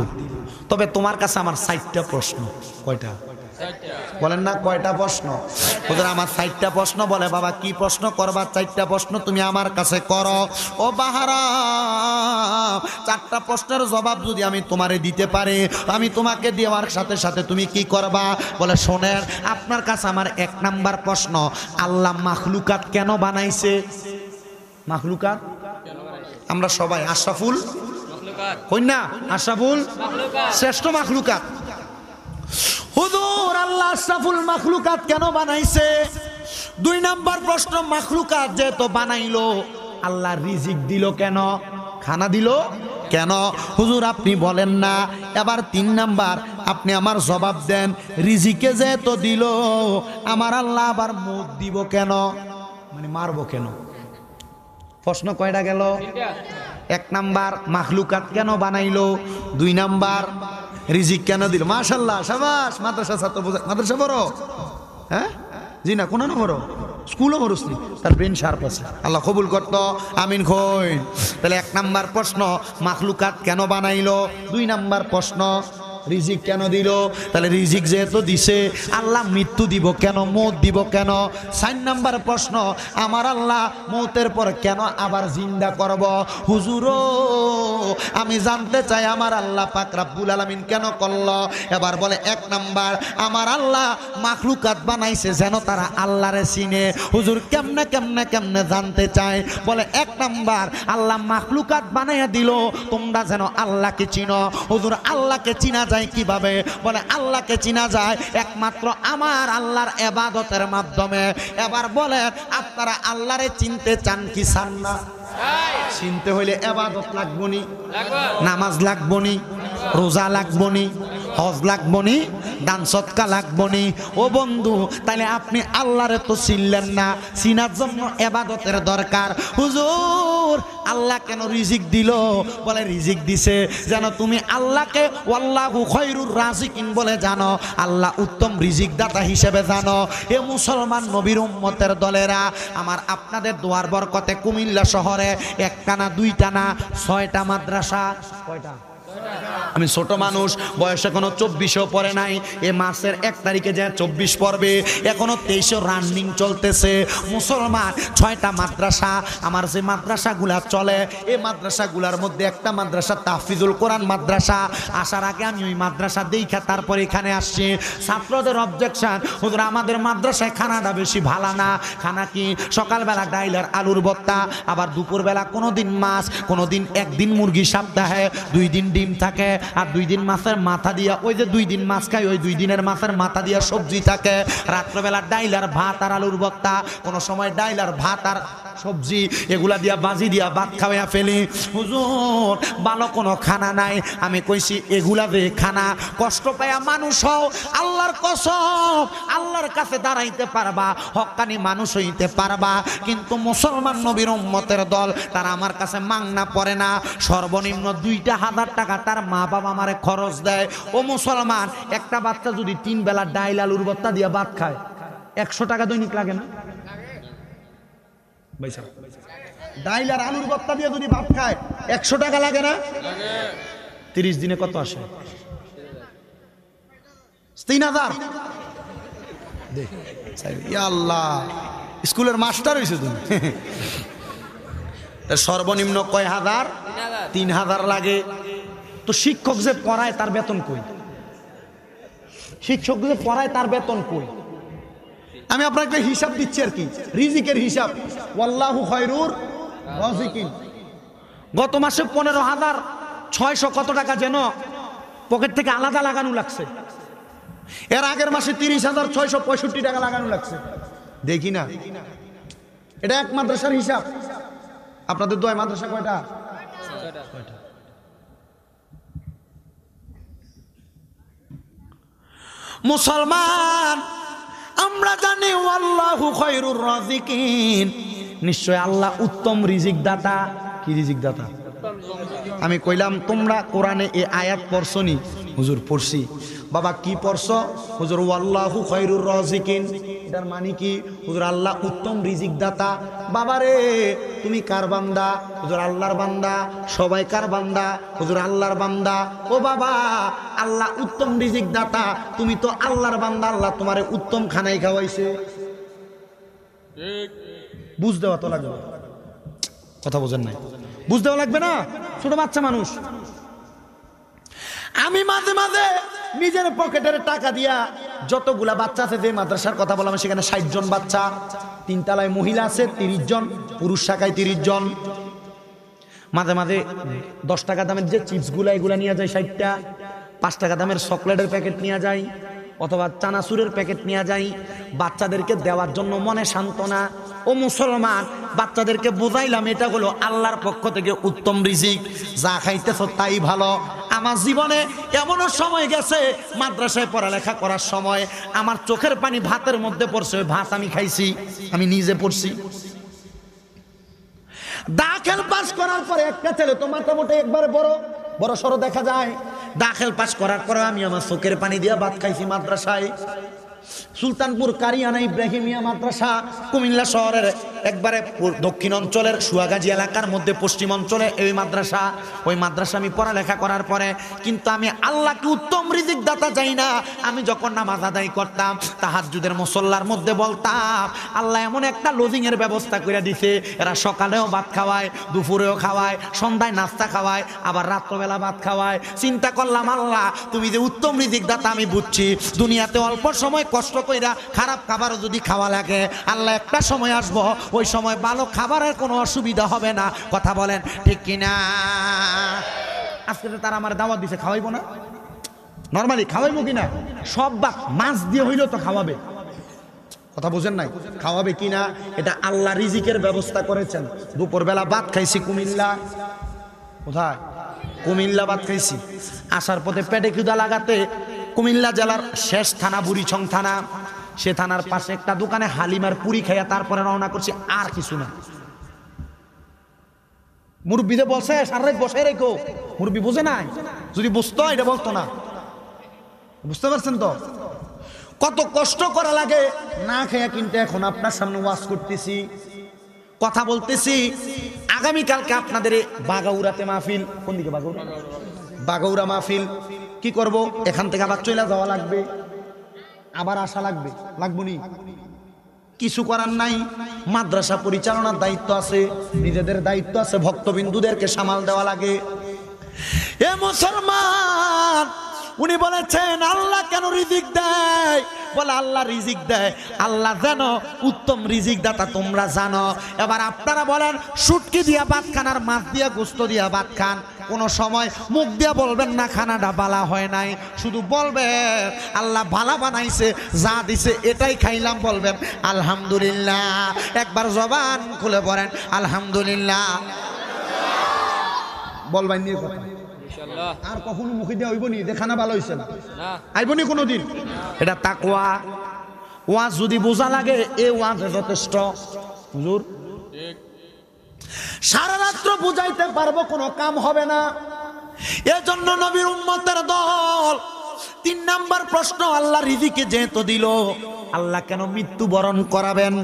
তবে তোমার কাছে আমার সাইটটা প্রশ্ন কয়টা বলেন না কয়টা প্রশ্ন আমার চারটা প্রশ্ন বলে বাবা কি প্রশ্ন করবা চারটা প্রশ্ন তুমি আমার কাছে করো ও বাহারা চারটা প্রশ্নের জবাব যদি আমি তোমারে দিতে পারি আমি তোমাকে দেওয়ার সাথে সাথে তুমি কি করবা বলে শোনেন আপনার কাছে আমার এক নাম্বার প্রশ্ন আল্লাহ মাখলুকাত কেন বানাইছে মাখলুকাত আমরা সবাই আশরাফুল না আশাফুল শ্রেষ্ঠ মাখলুকাত হুদুর আল্লাহ আশাফুল মাখলুকাত কেন বানাইছে দুই নাম্বার প্রশ্ন মাখলুকাত যে তো বানাইলো আল্লাহ রিজিক দিল কেন খানা দিল কেন হুজুর আপনি বলেন না এবার তিন নাম্বার আপনি আমার জবাব দেন রিজিকে তো দিল আমার আল্লাহ আবার মুখ দিব কেন মানে মারবো কেন প্রশ্ন কয়টা গেল এক নাম্বার মাখলুকাত কেন বানাইলো দুই নাম্বার রিজিক কেন দিল মাশাল্লাহ সাবাস মাদ্রাসা ছাত্র মাদ্রাসা বড় হ্যাঁ জি না কোন বড় স্কুলও ভরসনি তার ব্রেন শার্প আছে আল্লাহ কবুল করত আমিন খৈ তাহলে এক নাম্বার প্রশ্ন মাখলুকাত কেন বানাইলো দুই নাম্বার প্রশ্ন রিজিক কেন দিল তাহলে রিজিক যেহেতু দিছে আল্লাহ মৃত্যু দিব কেন মত দিব কেন চার নাম্বার প্রশ্ন আমার আল্লাহ মতের পর কেন আবার জিন্দা করব হুজুর আমি জানতে চাই আমার আল্লাহ পাকরা রাব্বুল আলামিন কেন করল এবার বলে এক নাম্বার আমার আল্লাহ মাখলুকাত বানাইছে যেন তারা আল্লাহরে চিনে হুজুর কেমনে কেমনে কেমনে জানতে চায় বলে এক নাম্বার আল্লাহ মাখলুকাত বানাইয়া দিল তোমরা যেন আল্লাহকে চিনো হুজুর আল্লাহকে চিনা যায় যায় কিভাবে বলে আল্লাহকে চিনা যায় একমাত্র আমার আল্লাহর এবাদতের মাধ্যমে এবার বলে আপনারা আল্লাহরে চিনতে চান কি চান না চিনতে হইলে এবাদত লাগবনি নামাজ লাগবনি রোজা লাগবনি হজ লাগবনি দান সৎকা লাগবনি ও বন্ধু তাহলে আপনি আল্লাহরে তো চিনলেন না চিনার জন্য এবাদতের দরকার হুজুর আল্লাহ কেন রিজিক দিল বলে রিজিক দিছে যেন তুমি আল্লাহকে আল্লাহু খৈরুর রাজিকিন বলে জানো আল্লাহ উত্তম রিজিক দাতা হিসেবে জানো এ মুসলমান নবীর উম্মতের দলেরা আমার আপনাদের দোয়ার বরকতে কুমিল্লা শহরে একটানা দুইটানা ছয়টা মাদ্রাসা কয়টা আমি ছোট মানুষ বয়স এখনো চব্বিশও পরে নাই এ মাসের এক তারিখে যে চব্বিশ পরবে এখনো তেইশও রানিং চলতেছে মুসলমান ছয়টা মাদ্রাসা আমার যে মাদ্রাসাগুলা চলে এ মাদ্রাসাগুলার মধ্যে একটা মাদ্রাসা তাফিজুল কোরআন মাদ্রাসা আসার আগে আমি ওই মাদ্রাসা দেখা তারপরে এখানে আসছি ছাত্রদের অবজেকশন ওদের আমাদের মাদ্রাসায় খানাটা বেশি ভালো না খানা কি সকালবেলা ডাইলার আলুর বত্তা আবার দুপুরবেলা কোনো দিন মাছ কোনো দিন একদিন মুরগি সাপ্তাহে দুই দিন ডিম থাকে আর দুই দিন মাছের মাথা দিয়া ওই যে দুই দিন মাছ খাই ওই দুই দিনের মাছের মাথা দিয়া সবজি থাকে রাত্রবেলা ডাইলার ভাত আর আলুর বক্তা কোনো সময় ডাইলার ভাত আর সবজি এগুলা দিয়া বাজি দিয়া ভাত খাওয়াইয়া ফেলি হুজুর ভালো কোনো খানা নাই আমি কইছি এগুলা দিয়ে খানা কষ্ট পায়া মানুষ হও আল্লাহর কসম আল্লাহর কাছে দাঁড়াইতে পারবা হকানি মানুষ হইতে পারবা কিন্তু মুসলমান নবীর উম্মতের দল তারা আমার কাছে মাংনা পড়ে না সর্বনিম্ন দুইটা হাজার টাকা টাকা তার মা বাবা আমারে খরচ দেয় ও মুসলমান একটা বাচ্চা যদি তিন বেলা ডাইল আলুর বত্তা দিয়ে ভাত খায় একশো টাকা দৈনিক লাগে না ডাইল আর আলুর বত্তা দিয়ে যদি ভাত খায় একশো টাকা লাগে না তিরিশ দিনে কত আসে তিন হাজার আল্লাহ স্কুলের মাস্টার হয়েছে তুমি সর্বনিম্ন কয় হাজার তিন হাজার লাগে তো শিক্ষক যে পড়ায় তার বেতন কই শিক্ষক যে পড়ায় তার বেতন কই আমি আপনার একটা হিসাব দিচ্ছি আর কি রিজিকের হিসাব ওয়াল্লাহু খয়রুর রজিকিন গত মাসে পনেরো হাজার ছয়শো কত টাকা যেন পকেট থেকে আলাদা লাগানো লাগছে এর আগের মাসে তিরিশ হাজার ছয়শো পঁয়ষট্টি টাকা লাগানো লাগছে দেখি না এটা এক মাদ্রাসার হিসাব আপনাদের দয় মাদ্রাসা কয়টা মুসলমান আমরা জানি আল্লাহু নিশ্চয় আল্লাহ উত্তম রিজিক দাতা কি রিজিক দাতা আমি কইলাম তোমরা কোরআনে এ আয়াত পড়ছনি হুজুর পড়ছি বাবা কি পড়ছ হুজুর আল্লাহ খৈরুর রহজিকিন এটার মানে কি হুজুর আল্লাহ উত্তম রিজিক দাতা বাবা রে তুমি কার বান্দা হুজুর আল্লাহর বান্দা সবাই কার বান্দা হুজুর আল্লাহর বান্দা ও বাবা আল্লাহ উত্তম রিজিক দাতা তুমি তো আল্লাহর বান্দা আল্লাহ তোমারে উত্তম খানাই খাওয়াইছে বুঝ দেওয়া তো লাগবে কথা বোঝেন নাই বুঝ দেওয়া লাগবে না ছোট বাচ্চা মানুষ আমি মাঝে মাঝে নিজের পকেটের টাকা দিয়া যতগুলা বাচ্চা আছে যে মাদ্রাসার কথা বললাম সেখানে ষাট জন বাচ্চা তিনতলায় মহিলা আছে তিরিশ জন পুরুষ শাখায় তিরিশ জন মাঝে মাঝে দশ টাকা দামের যে চিপসগুলা এগুলা নিয়ে যায় ষাটটা পাঁচ টাকা দামের চকলেটের প্যাকেট নিয়ে যায় অথবা চানাচুরের প্যাকেট নিয়ে যাই বাচ্চাদেরকে দেওয়ার জন্য মনে সান্ত্বনা ও মুসলমান বাচ্চাদেরকে বোঝাইলাম এটা হলো আল্লাহর পক্ষ থেকে উত্তম রিজিক যা খাইতেছ তাই ভালো আমার জীবনে এমনও সময় গেছে মাদ্রাসায় পড়ালেখা করার সময় আমার চোখের পানি ভাতের মধ্যে পড়ছে ভাত আমি খাইছি আমি নিজে পড়ছি দাখেল পাস করার পরে একটা ছেলে তো মোটে একবার বড় বড় সড় দেখা যায় দাখিল পাশ করার পরে আমি আমার চোখের পানি দিয়ে ভাত খাইছি মাদ্রাসায় সুলতানপুর কারিয়ানা ইব্রাহিমিয়া মাদ্রাসা কুমিল্লা শহরের একবারে দক্ষিণ অঞ্চলের সুয়াগাজী এলাকার মধ্যে পশ্চিম অঞ্চলে এই মাদ্রাসা ওই মাদ্রাসা আমি পড়ালেখা করার পরে কিন্তু আমি আল্লাহকে উত্তম রিজিক দাতা চাই না আমি যখন নামাজ আদায় করতাম তাহাজুদের মুসল্লার মধ্যে বলতাম আল্লাহ এমন একটা লজিংয়ের ব্যবস্থা করে দিছে এরা সকালেও ভাত খাওয়ায় দুপুরেও খাওয়ায় সন্ধ্যায় নাস্তা খাওয়ায় আবার রাত্রবেলা ভাত খাওয়ায় চিন্তা করলাম আল্লাহ তুমি যে উত্তম রিজিক দাতা আমি বুঝছি দুনিয়াতে অল্প সময় কষ্ট কইরা খারাপ খাবার যদি খাওয়া লাগে আল্লাহ একটা সময় আসব ওই সময় ভালো খাবারের কোনো অসুবিধা হবে না কথা বলেন ঠিক কিনা আজকে তো তারা আমার দাওয়াত দিছে খাওয়াইবো না নর্মালি খাওয়াইবো কিনা সব বা মাছ দিয়ে হইলেও তো খাওয়াবে কথা বোঝেন নাই খাওয়াবে কিনা এটা আল্লাহ রিজিকের ব্যবস্থা করেছেন দুপুরবেলা ভাত খাইছি কুমিল্লা কোথায় কুমিল্লা ভাত খাইছি আসার পথে পেটে ক্ষুদা লাগাতে কুমিল্লা জেলার শেষ থানা বুড়িছং থানা সে থানার পাশে একটা দোকানে হালিমার পুরি খাইয়া তারপরে রওনা করছি আর কিছু না মুরব্বীতে বসে সারা বসে রেখো মুরব্বী বুঝে নাই যদি বুঝতো এটা বলতো না বুঝতে পারছেন তো কত কষ্ট করা লাগে না খেয়া কিন্তু এখন আপনার সামনে ওয়াশ করতেছি কথা বলতেছি আগামীকালকে আপনাদের বাগাউরাতে মাহফিল কোন দিকে বাগৌরা বাগৌরা মাহফিল কি করব এখান থেকে আবার চলে যাওয়া লাগবে আবার আসা লাগবে লাগবো নি কিছু করার নাই মাদ্রাসা পরিচালনার দায়িত্ব আছে নিজেদের দায়িত্ব আছে ভক্তবিন্দুদেরকে সামাল দেওয়া লাগে এ মুসলমান উনি বলেছেন আল্লাহ কেন রিজিক দেয় বলে আল্লাহ রিজিক দেয় আল্লাহ জানো উত্তম রিজিক দাতা তোমরা জানো এবার আপনারা বলেন সুটকি দিয়া ভাত খান আর মাছ দিয়া গুস্ত দিয়া ভাত খান কোনো সময় মুখ দিয়ে বলবেন না খানাটা বালা হয় নাই শুধু বলবেন আল্লাহ ভালা বানাইছে যা দিছে এটাই খাইলাম বলবেন আলহামদুলিল্লাহ একবার জবান খুলে পড়েন আলহামদুলিল্লাহ বলবেন নিয়ে কথা আর কখনো মুখে দিয়ে হইব নি দেখানা ভালো হয়েছে না আইব নি কোনোদিন এটা তাকুয়া ওয়াজ যদি বোঝা লাগে এই ওয়াজ যথেষ্ট হুজুর সারা রাত্র বুঝাইতে পারবো কোনো কাম হবে না এজন্য নবীর উম্মতের দল তিন নাম্বার প্রশ্ন আল্লাহ রিজিকে যেহেতু দিল আল্লাহ কেন মৃত্যুবরণ করাবেন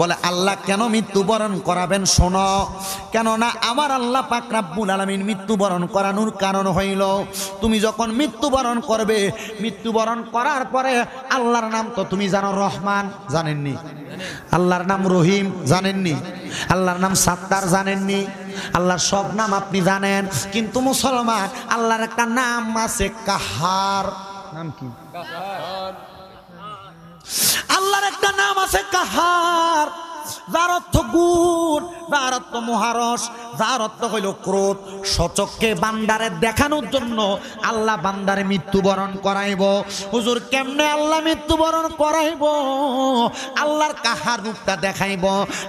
বলে আল্লাহ কেন মৃত্যুবরণ করাবেন শোন কেননা আমার আল্লাহ পাক রাব্বুল আলমিন মৃত্যুবরণ করানোর কারণ হইল তুমি যখন মৃত্যুবরণ করবে মৃত্যুবরণ করার পরে আল্লাহর নাম তো তুমি জানো রহমান জানেননি আল্লাহর নাম রহিম জানেননি আল্লাহর নাম সাত্তার জানেননি আল্লাহর সব নাম আপনি জানেন কিন্তু মুসলমান আল্লাহর একটা নাম আছে কাহার নাম কি আল্লাহর একটা নাম আছে কাহার যার অর্থ গুণ যার অর্থ মহারস যার অর্থ হইল ক্রোধ সচককে বান্দারে দেখানোর জন্য আল্লাহ বান্দারে মৃত্যুবরণ করাইব হুজুর কেমনে আল্লাহ মৃত্যুবরণ করাইব আল্লাহর কাহার রূপটা দেখাইব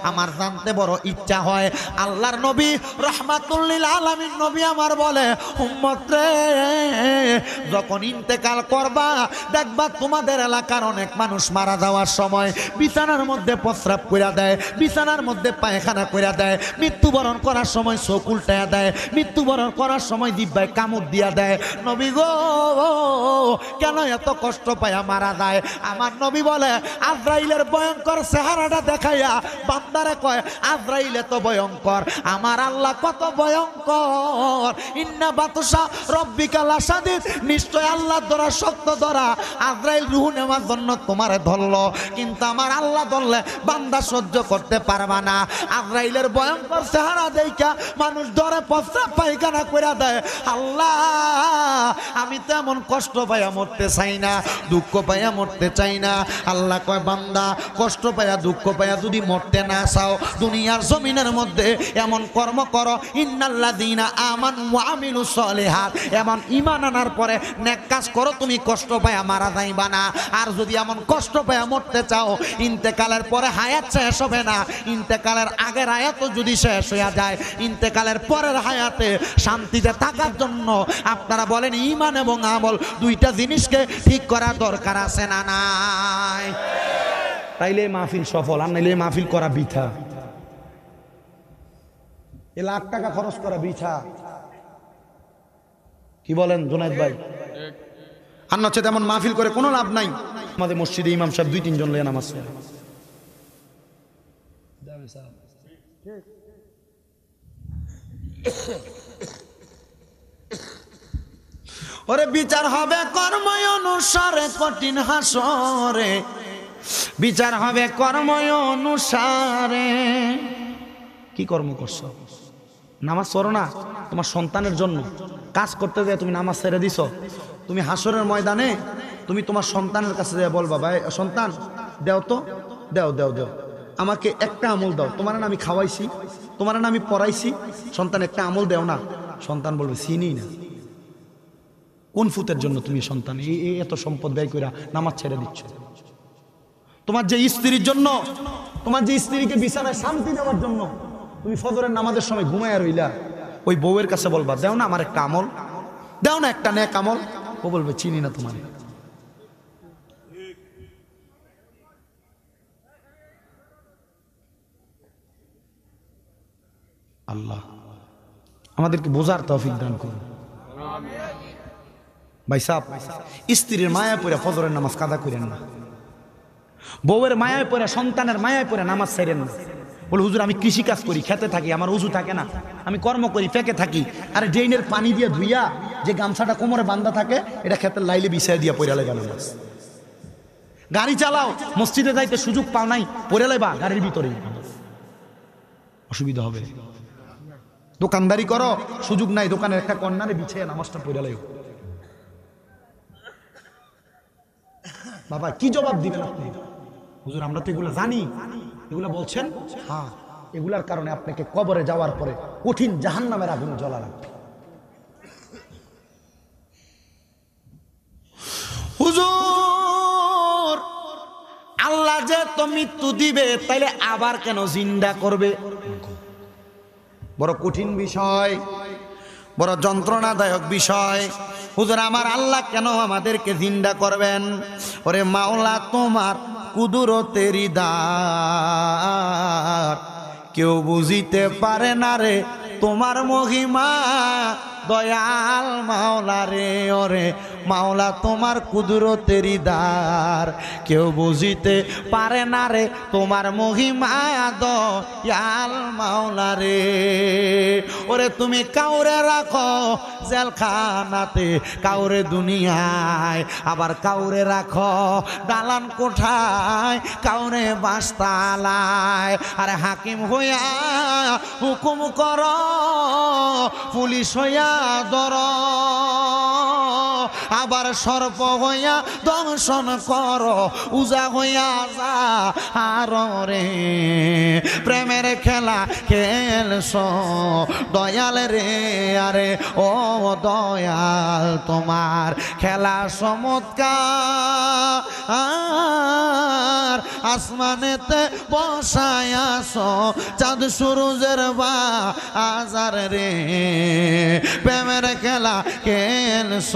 আমার জানতে বড় ইচ্ছা হয় আল্লাহর নবী রহমাতুল্লিল আলমীর নবী আমার বলে যখন ইন্তেকাল করবা দেখবা তোমাদের এলাকার অনেক মানুষ মারা যাওয়ার সময় বিছানার মধ্যে প্রস্রাব করে দেয় দেয় বিছানার মধ্যে পায়খানা করে দেয় মৃত্যুবরণ করার সময় চোখ উল্টায়া দেয় মৃত্যুবরণ করার সময় দিব্যায় কামড় দিয়া দেয় নবী গো কেন এত কষ্ট পায়া মারা যায় আমার নবী বলে আজরাইলের ভয়ঙ্কর চেহারাটা দেখাইয়া বান্দারে কয় আজরাইল তো ভয়ঙ্কর আমার আল্লাহ কত ভয়ঙ্কর ইন্না বাতুসা রব্বিকা লাসাদিদ নিশ্চয় আল্লাহ ধরা শক্ত ধরা আজরাইল রুহু নেওয়ার জন্য তোমারে ধরল কিন্তু আমার আল্লাহ ধরলে বান্দা সহ্য করতে পারবা না আজরাইলের ভয়ঙ্কর চেহারা দেখা মানুষ ধরে প্রস্রাব পায়খানা করে দেয় আল্লাহ আমি তো এমন কষ্ট পাইয়া মরতে চাই না দুঃখ পাইয়া মরতে চাই না আল্লাহ কয় বান্দা কষ্ট পাইয়া দুঃখ পাইয়া যদি মরতে না চাও দুনিয়ার জমিনের মধ্যে এমন কর্ম করো ইন্নাল্লা দিনা আমান আমিনু সলেহাত এমন ইমান আনার পরে নেক কাজ করো তুমি কষ্ট পাইয়া মারা যাইবা না আর যদি এমন কষ্ট পাইয়া মরতে চাও ইন্তেকালের পরে হায়াত এসব হবে না ইন্তেকালের আগের আয়াত যদি শেষ হয়ে যায় ইন্তেকালের পরের হায়াতে শান্তিতে থাকার জন্য আপনারা বলেন ইমান এবং আমল দুইটা জিনিসকে ঠিক করা দরকার আছে না নাই তাইলে মাহফিল সফল আর নাইলে মাহফিল করা বৃথা এ লাখ টাকা খরচ করা বৃথা কি বলেন জোনায়দ ভাই আর না হচ্ছে তেমন মাহফিল করে কোনো লাভ নাই আমাদের মসজিদে ইমাম সাহেব দুই তিনজন লেন আমার ওরে বিচার হবে কর্ম অনুসারে কঠিন হাসরে বিচার হবে কর্ম অনুসারে কি কর্ম করছ নামাজ পড়ো না তোমার সন্তানের জন্য কাজ করতে যায় তুমি নামাজ ছেড়ে দিছ তুমি হাসরের ময়দানে তুমি তোমার সন্তানের কাছে যায় বলবা ভাই সন্তান দেও তো দেও দেও দেও আমাকে একটা আমল দাও তোমার আমি খাওয়াইছি তোমার না আমি পড়াইছি সন্তান একটা আমল দেও না সন্তান বলবে চিনি না কোন ফুতের জন্য তুমি সন্তান এই এত সম্পদ ব্যয় করে নামাজ ছেড়ে দিচ্ছ তোমার যে স্ত্রীর জন্য তোমার যে স্ত্রীকে বিছানায় শান্তি দেওয়ার জন্য তুমি ফজরের নামাজের সময় ঘুমায় রইলা ওই বউয়ের কাছে বলবা দেও না আমার একটা আমল দেও না একটা নেক আমল ও বলবে চিনি না তোমার আল্লাহ আমাদেরকে বোঝার তৌফিক দান করুন ভাই সাপ স্ত্রীর মায়া পড়ে ফজরের নামাজ কাদা করেন না বউয়ের মায়ায় পরে সন্তানের মায়ায় পড়ে নামাজ ছাইরেন না বলে হুজুর আমি কৃষি কাজ করি খেতে থাকি আমার উজু থাকে না আমি কর্ম করি ফেঁকে থাকি আর ড্রেনের পানি দিয়ে ধুইয়া যে গামছাটা কোমরে বান্ধা থাকে এটা খেতে লাইলে বিছাই দিয়া পড়ে লাগে নামাজ গাড়ি চালাও মসজিদে যাইতে সুযোগ পাও নাই পড়ে লেবা গাড়ির ভিতরে অসুবিধা হবে দোকানদারি করো সুযোগ নাই দোকানের একটা কন্যারে বিছে নামাজটা পড়ে লাগে বাবা কি জবাব দিবেন আপনি হুজুর আমরা তো এগুলো জানি এগুলো বলছেন হ্যাঁ এগুলার কারণে আপনাকে কবরে যাওয়ার পরে কঠিন জাহান নামের আগুন জ্বলা লাগবে হুজুর আল্লাহ যে তো মৃত্যু দিবে তাইলে আবার কেন জিন্দা করবে বড় কঠিন বিষয় বড় যন্ত্রণাদায়ক বিষয় হুজুর আমার আল্লাহ কেন আমাদেরকে জিন্দা করবেন ওরে মাওলা তোমার কুদুরতের দা কেউ বুঝিতে পারে না রে তোমার মহিমা দয়াল মাওলা রে ওরে মাওলা তোমার কুদরতেরি দার কেউ বুঝিতে পারে না রে তোমার মহিমা দয়াল মাওলা রে ওরে তুমি কাউরে রাখো জেলখানাতে কাউরে দুনিয়ায় আবার কাউরে রাখো দালান কোঠায় কাউরে বাস্তালায় আরে হাকিম হইয়া হুকুম কর পুলিশ হইয়া দরা আবার সর্প হইয়া দংশন কর উজা হইয়া যা আর রে প্রেমের খেলা খেলস দয়াল রে আরে ও দয়াল তোমার খেলা চমৎকার আসমানেতে বসায়াস চাঁদ সুরুজের বা আজার রে প্রেমের খেলা খেলস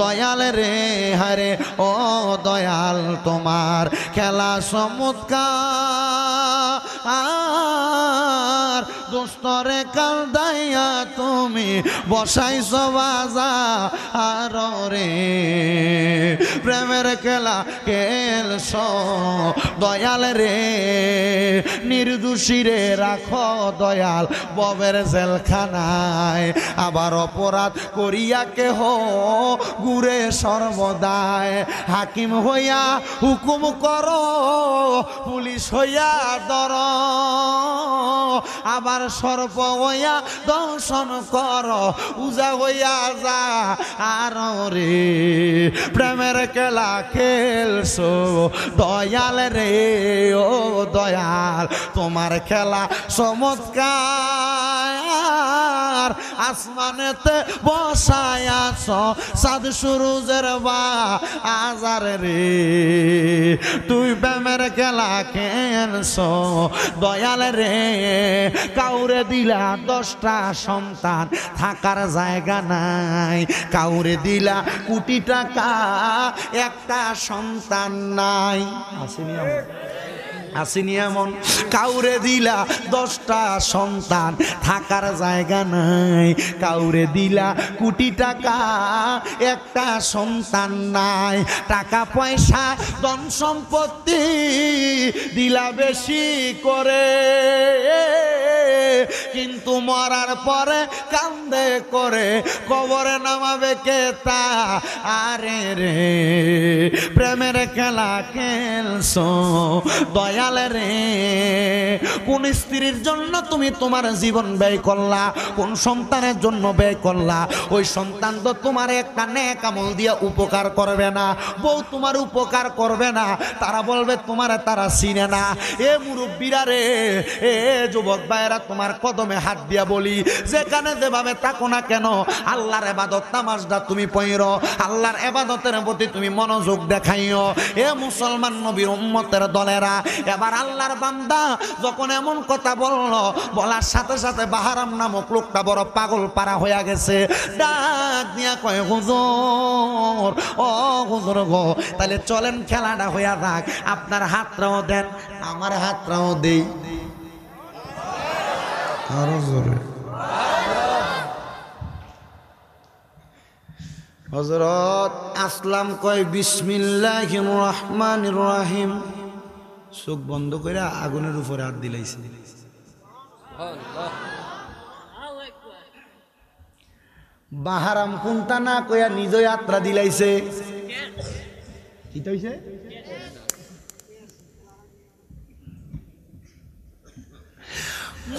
দয়াল রে হরে ও দয়াল তোমার খেলা সমুৎকার দুস্তরে কাল দাইয়া তুমি বসাই বাজা আর রে প্রেমের খেলা খেলছ দয়াল রে নির্দোষী রে রাখো দয়াল ববের জেলখানায় আবার অপরাধ করিয়া কেহ গুরে সর্বদায় হাকিম হইয়া হুকুম কর পুলিশ হইয়া দর আবার সর্প হইয়া দংশন কর উজা হইয়া যা আর রে প্রেমের খেলা খেলস দয়াল রে ও দয়াল তোমার খেলা চমৎকার আসমানেতে বসায়াছ সাদ সুরুজের বা আজার রে তুই ব্যামের খেলা খেলছ দয়াল রে কাউরে দিলা দশটা সন্তান থাকার জায়গা নাই কাউরে দিলা কোটি টাকা একটা সন্তান নাই আসেনি আমার আসিনি এমন কাউরে দিলা দশটা সন্তান থাকার জায়গা নাই কাউরে দিলা কোটি টাকা একটা সন্তান নাই টাকা পয়সা ধন সম্পত্তি দিলা বেশি করে কিন্তু মরার পরে কান্দে করে কবরে নামাবে কে তা আরে রে প্রেমের খেলা খেলছ দয়া বেহালে রে কোন স্ত্রীর জন্য তুমি তোমার জীবন ব্যয় করলা কোন সন্তানের জন্য ব্যয় করলা ওই সন্তান তো তোমার একটা ন্যাক আমল দিয়ে উপকার করবে না বউ তোমার উপকার করবে না তারা বলবে তোমার তারা চিনে না এ মুরব্বীরা রে এ যুবক ভাইয়েরা তোমার কদমে হাত দিয়া বলি যেখানে যেভাবে তাকো না কেন আল্লাহর এবাদত নামাজটা তুমি পইর আল্লাহর এবাদতের প্রতি তুমি মনোযোগ দেখাইও এ মুসলমান নবীর উম্মতের দলেরা এবার আল্লাহর বান্দা যখন এমন কথা বলল বলার সাথে সাথে বাহারাম নামক লোকটা বড় পাগল পাড়া হয়ে গেছে ডাক দিয়া কয় হুজুর ও হুজুর গো তাহলে চলেন খেলাটা হইয়া রাখ আপনার হাতটাও দেন আমার হাতটাও দেই হজরত আসলাম কয় বিসমিল্লাহ রহমান রহিম চোখ বন্ধ করে আগুনের উপরে হাত দিলাইছে বাহারাম কুন্তা না কয়া নিজ আত্রা দিলাইছে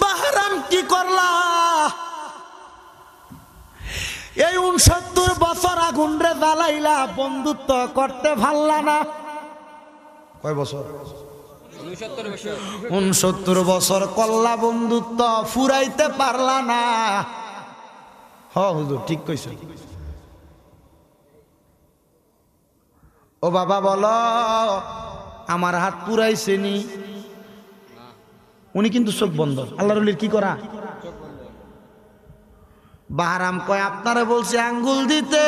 বাহারাম কি করলা এই উনসত্তর বছর আগুন রে জ্বালাইলা বন্ধুত্ব করতে ভাল্লা না কয় বছর উনসত্তর বছর কল্লা বন্ধুত্ব ফুরাইতে পারলা না হ হুজুর ঠিক কইছ ও বাবা বল আমার হাত নি উনি কিন্তু চোখ বন্ধ আল্লাহ রুলির কি করা বাহারাম কয় আপনারা বলছে আঙ্গুল দিতে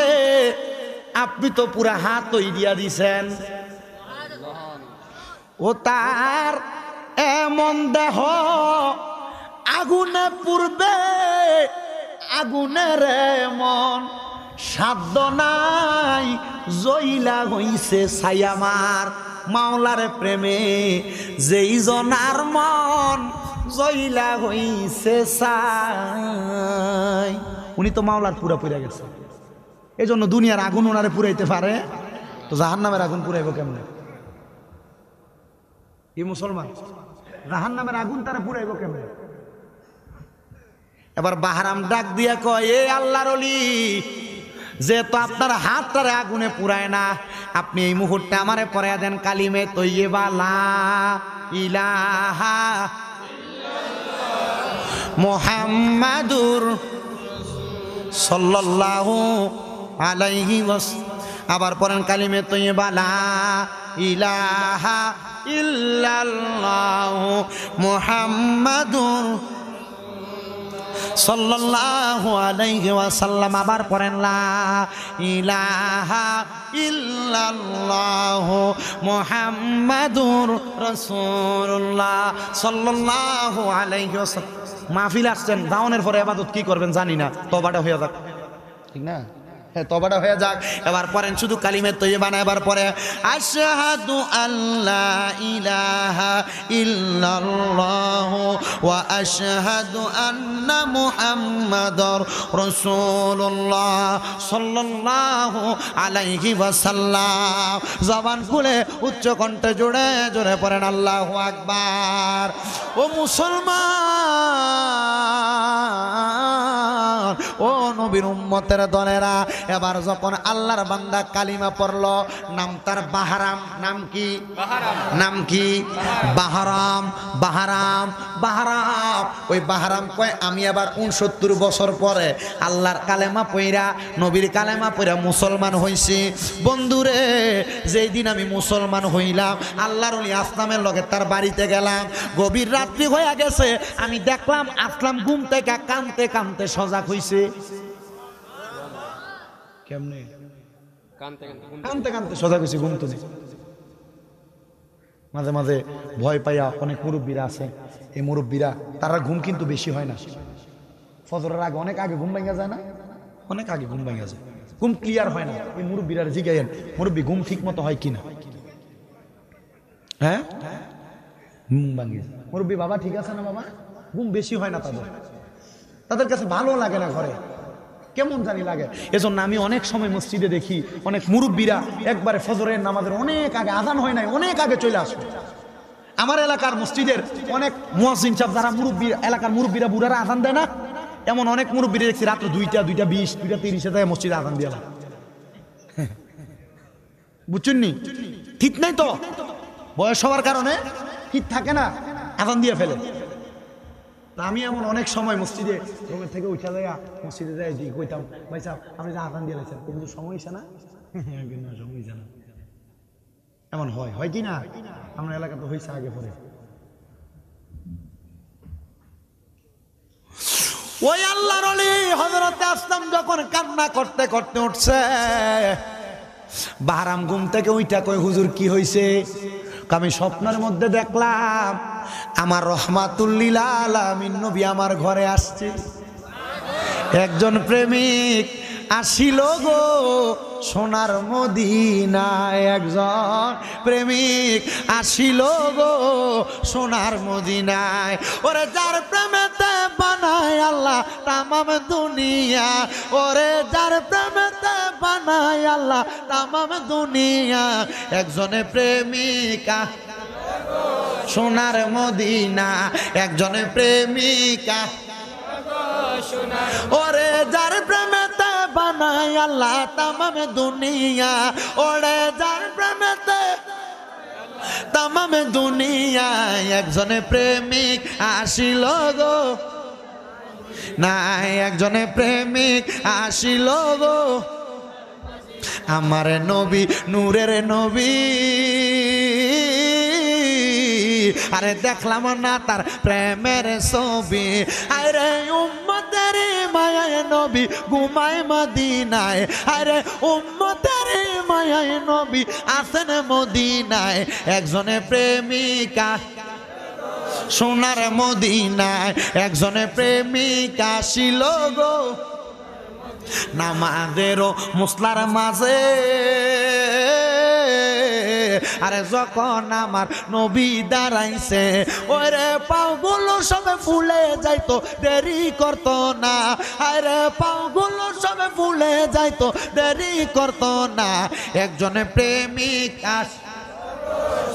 আপনি তো পুরা হাত দিয়া দিছেন ও তার এমন দেহ আগুনে পূর্বে আগুনের এমন সাধ্য নাই জইলা হইছে ছায়ামার মাওলার প্রেমে যেই জনার মন জইলা হইছে সাই উনি তো মাওলার পুরা পুরা গেছে এই জন্য দুনিয়ার আগুন ওনারে পুরাইতে পারে তো জাহান্নামের আগুন পুরাইব কেমন এই মুসলমান জাহান নামের আগুন তারা পুরাইব কেন এবার বাহারাম ডাক দিয়া কয় এ আল্লাহর অলি যেহেতু আপনার হাত তারা আগুনে পুরায় না আপনি এই মুহূর্তে আমারে পরে দেন কালিমে তৈয়ে বালা ইলাহা মোহাম্মাদুর সাল্লাল্লাহু আলাইহি ওয়াসাল্লাম আবার পরেন কালিমে তুই বালা ইলাহা ইল্লাল্লাহ মুহাম্মাদুর সাল্লাল্লাহু আলাইহি ওয়াসাল্লাম আবার পড়েন লা ইলাহা ইল্লাল্লাহ মুহাম্মাদুর রাসূলুল্লাহ সাল্লাল্লাহু আলাইহি ওয়াসাল্লাম মাহফিল আসছেন দাওনের পরে ইবাদত কি করবেন জানি না তওবাটা হয়ে যাক ঠিক না হ্যাঁ, তবাটা হয়ে যাক এবার পরেন শুধু কালিমের তৈরি বানা এবার পরে আশাহাদু আল্লাহ ইলাহা ইল্লাল্লাহ ওয়া আশাহাদু আন্না মুহাম্মাদুর রাসূলুল্লাহ সাল্লাল্লাহু আলাইহি ওয়াসাল্লাম জবান খুলে উচ্চ কণ্ঠে জোরে জোরে পড়েন আল্লাহু আকবার ও মুসলমান ও নবীর উম্মতের দলেরা এবার যখন আল্লাহর বান্দা কালিমা পড়ল নাম তার বাহারাম নাম কি নাম কি বাহারাম বাহারাম বাহারাম ওই বাহারাম কয় আমি আবার উনসত্তর বছর পরে আল্লাহর কালেমা পইরা নবীর কালেমা পইরা মুসলমান হয়েছি বন্ধুরে যেই দিন আমি মুসলমান হইলাম আল্লাহর উনি আসলামের লগে তার বাড়িতে গেলাম গভীর রাত্রি হয়ে গেছে আমি দেখলাম আসলাম ঘুম থেকে কামতে কামতে সজাগ হই হইছে কেমনে কানতে কানতে সোজা গেছি ঘুম তুলে মাঝে মাঝে ভয় পাইয়া অনেক মুরব্বীরা আছে এই মুরব্বীরা তারা ঘুম কিন্তু বেশি হয় না ফজরের আগে অনেক আগে ঘুম ভাঙা যায় না অনেক আগে ঘুম ভাঙা যায় ঘুম ক্লিয়ার হয় না এই মুরব্বীরা জিগাইয়েন মুরব্বী ঘুম ঠিক মতো হয় কিনা হ্যাঁ ঘুম ভাঙে মুরব্বী বাবা ঠিক আছে না বাবা ঘুম বেশি হয় না তাদের তাদের কাছে ভালো লাগে না ঘরে কেমন জানি লাগে এজন্য আমি অনেক সময় মসজিদে দেখি অনেক মুরব্বীরা একবারে ফজরের নামাজের অনেক আগে আজান হয় নাই অনেক আগে চলে আসবে আমার এলাকার মসজিদের অনেক মোয়াজিন সাহেব যারা মুরব্বী এলাকার মুরব্বীরা বুড়ারা আজান দেয় না এমন অনেক মুরব্বীরা দেখছি রাত্র দুইটা দুইটা বিশ দুইটা তিরিশে যায় মসজিদে আদান দিয়ে বুঝছুননি ঠিক নাই তো বয়স হওয়ার কারণে ঠিক থাকে না আজান দিয়ে ফেলে তা আমি এমন অনেক সময় মসজিদে রোগের থেকে উঠা যায় মসজিদে যাই দিই কইতাম ভাই সাহেব আপনি যা আকান দিয়ে লাগছেন কিন্তু সময় ইসে না হ্যাঁ, না এমন হয় হয় কি না আমার এলাকা তো হয়েছে আগে পরে ওই আল্লাহর হজরতে আসলাম যখন কান্না করতে করতে উঠছে বাহারাম ঘুম থেকে ওইটা কই হুজুর কি হয়েছে আমি স্বপ্নের মধ্যে দেখলাম আমার রহমাতুল্লিলা আলামিন নবী আমার ঘরে আসছে একজন প্রেমিক আসিল গো সোনার মদিনা একজন প্রেমিক আসিল গো সোনার মদিনায় ওরে যার প্রেমেতে বানায় আল্লাহ তামাম দুনিয়া ওরে যার প্রেমেতে বানায় আল্লাহ তামাম দুনিয়া একজনে প্রেমিকা সোনার মদিনা একজনে প্রেমিকা ওরে যার প্রেমেতে বানাই আল্লাহ তাম দুনিয়া ওরে যার প্রেমেতে তাম দুনিয়া একজনে প্রেমিক আসিল গো নাই একজনে প্রেমিক আসিল গো আমার নবী নূরের নবী আরে দেখলাম না তার প্রেমের ছবি আরে উম্মতারে মায়ায় নবী ঘুমায় মদিনায় আরে উম্মতারে মায়ায় নবী আসেন মদিনায় একজনে প্রেমিকা সোনার মদিনায় একজনে প্রেমিকা শিল গো নামাজেরও মুসলার মাঝে আরে যখন আমার নবী দাঁড়াইছে ওরে পাওগুলো সবে ফুলে যাইতো দেরি করত না আরে পাওগুলো সবে ফুলে যাইতো দেরি করত না একজনে প্রেমিক আস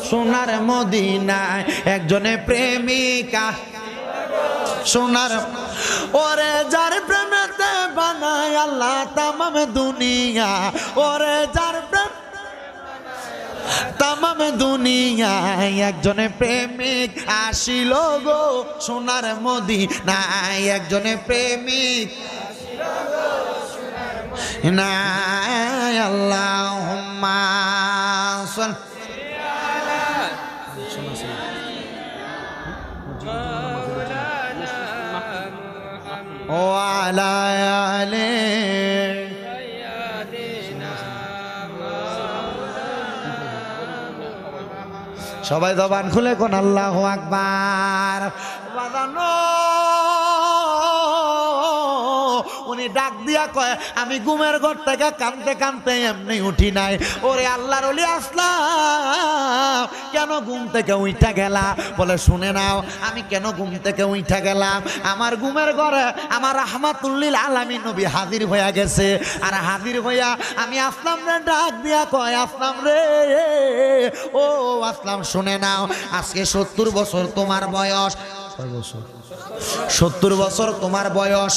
সোনার মদিনায় একজনে প্রেমিকা সোনার ওরে যার প্রেম আল্লাহ তামাম দুনিয়া ওরে যার প্রেম তামাম দুনিয়ায় একজনে প্রেমিক আসিল গো সোনার মোদি নাই একজনে প্রেমিক নাই আল্লাহ ও আলায়ালে সবাই জবান খুলে কোন আল্লাহ আকবার বাজানো উনি ডাক দিয়া কয় আমি গুমের ঘর থেকে কানতে কানতে এমনি উঠি নাই ওরে আল্লাহর অলি আসলাম কেন ঘুম থেকে উঠা গেলা বলে শুনে নাও আমি কেন ঘুম থেকে উঠা গেলাম আমার ঘুমের ঘরে আমার আহমাতুল্লিল আলামী নবী হাজির হইয়া গেছে আর হাজির হইয়া আমি আসলাম রে ডাক দিয়া কয় আসলাম রে ও আসলাম শুনে নাও আজকে সত্তর বছর তোমার বয়স ছয় বছর সত্তর বছর তোমার বয়স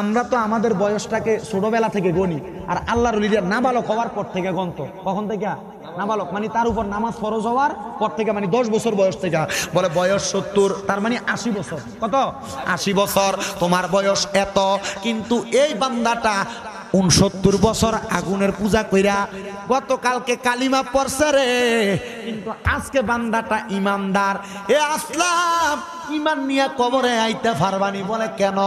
আমরা তো আমাদের বয়সটাকে ছোটবেলা থেকে গণি আর আল্লাহর লিডার নাবালক হওয়ার পর থেকে গন্ত কখন থেকে নাবালক মানে তার উপর নামাজ ফরজ হওয়ার পর থেকে মানে দশ বছর বয়স থেকে বলে বয়স সত্তর তার মানে আশি বছর কত আশি বছর তোমার বয়স এত কিন্তু এই বান্দাটা উনসত্তর বছর আগুনের পূজা কইরা গতকালকে কালিমা পড়ছে রে কিন্তু আজকে বান্দাটা ইমানদার এ আসলাম ইমান নিয়ে কবরে আইতে ফারবানি বলে কেন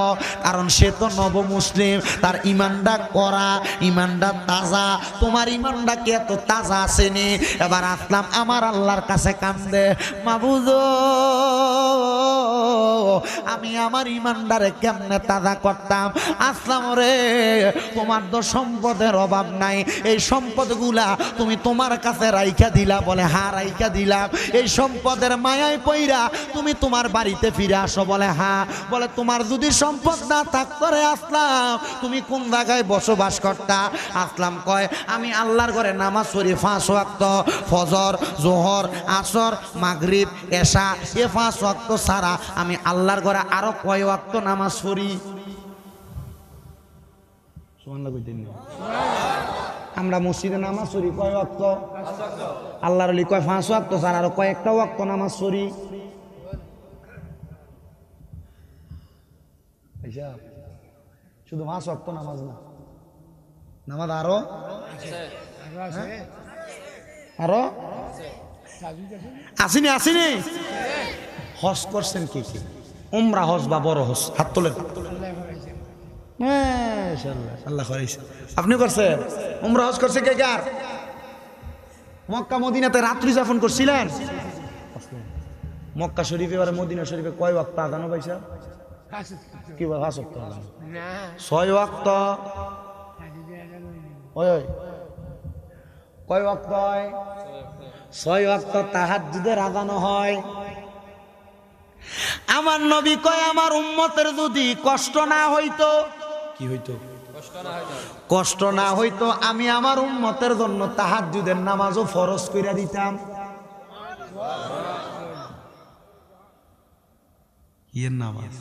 কারণ সে তো নব মুসলিম তার ইমানটা করা ইমানটা তাজা তোমার ইমানটা কি এত তাজা আসেনি এবার আসলাম আমার আল্লাহর কাছে কান্দে মাবুজো আমি আমার ইমানদারে কেমনে তাজা করতাম আসলাম রে তোমার তো সম্পদের অভাব নাই এই সম্পদগুলা তুমি তোমার কাছে রাইখা দিলা বলে হা রাইখা দিলাম এই সম্পদের মায়ায় পইরা তুমি তোমার বাড়িতে ফিরে আসো বলে হা বলে তোমার যদি সম্পদ না থাক করে আসলাম তুমি কোন জায়গায় বসবাস করতা আসলাম কয় আমি আল্লাহর ঘরে নামাজ পড়ি ফাঁস ওয়াক্ত ফজর জোহর আসর মাগরিব এশা এ ফাঁস ওয়াক্ত সারা আমি আল্লাহর আল্লাহর ঘরে আরো কয় অক্ত নামাজ পড়ি আমরা মসজিদে নামাজ পড়ি কয় ওয়াক্ত আল্লাহর আলী কয় পাঁচ ওয়াক্ত স্যার আরো কয়েকটা ওয়াক্ত নামাজ পড়ি আচ্ছা, শুধু মাস অক্ত নামাজ না নামাজ আরো হ্যাঁ? আরো আসিনি আসিনি হস করছেন কি কি উমরা হজ বা বড় হজ হাত তোলেন আল্লাহ করাইছে আপনি করছেন উমরা হজ করছে কে কার মক্কা মদিনাতে রাত্রি যাপন করছিলেন মক্কা শরীফে এবার মদিনা শরীফে কয় ওয়াক্ত আদানো পাইছা কি পাঁচ ছয় ওয়াক্ত ওই ওই কয় ওয়াক্ত হয় ছয় ওয়াক্ত তাহার যুদের আদানো হয় আমার নবী কয় আমার উম্মতের যদি কষ্ট না হইতো কি হইতো কষ্ট না হইতো আমি আমার উম্মতের জন্য তাহার যুদের নামাজও ফরজ কইরা দিতাম নামাজ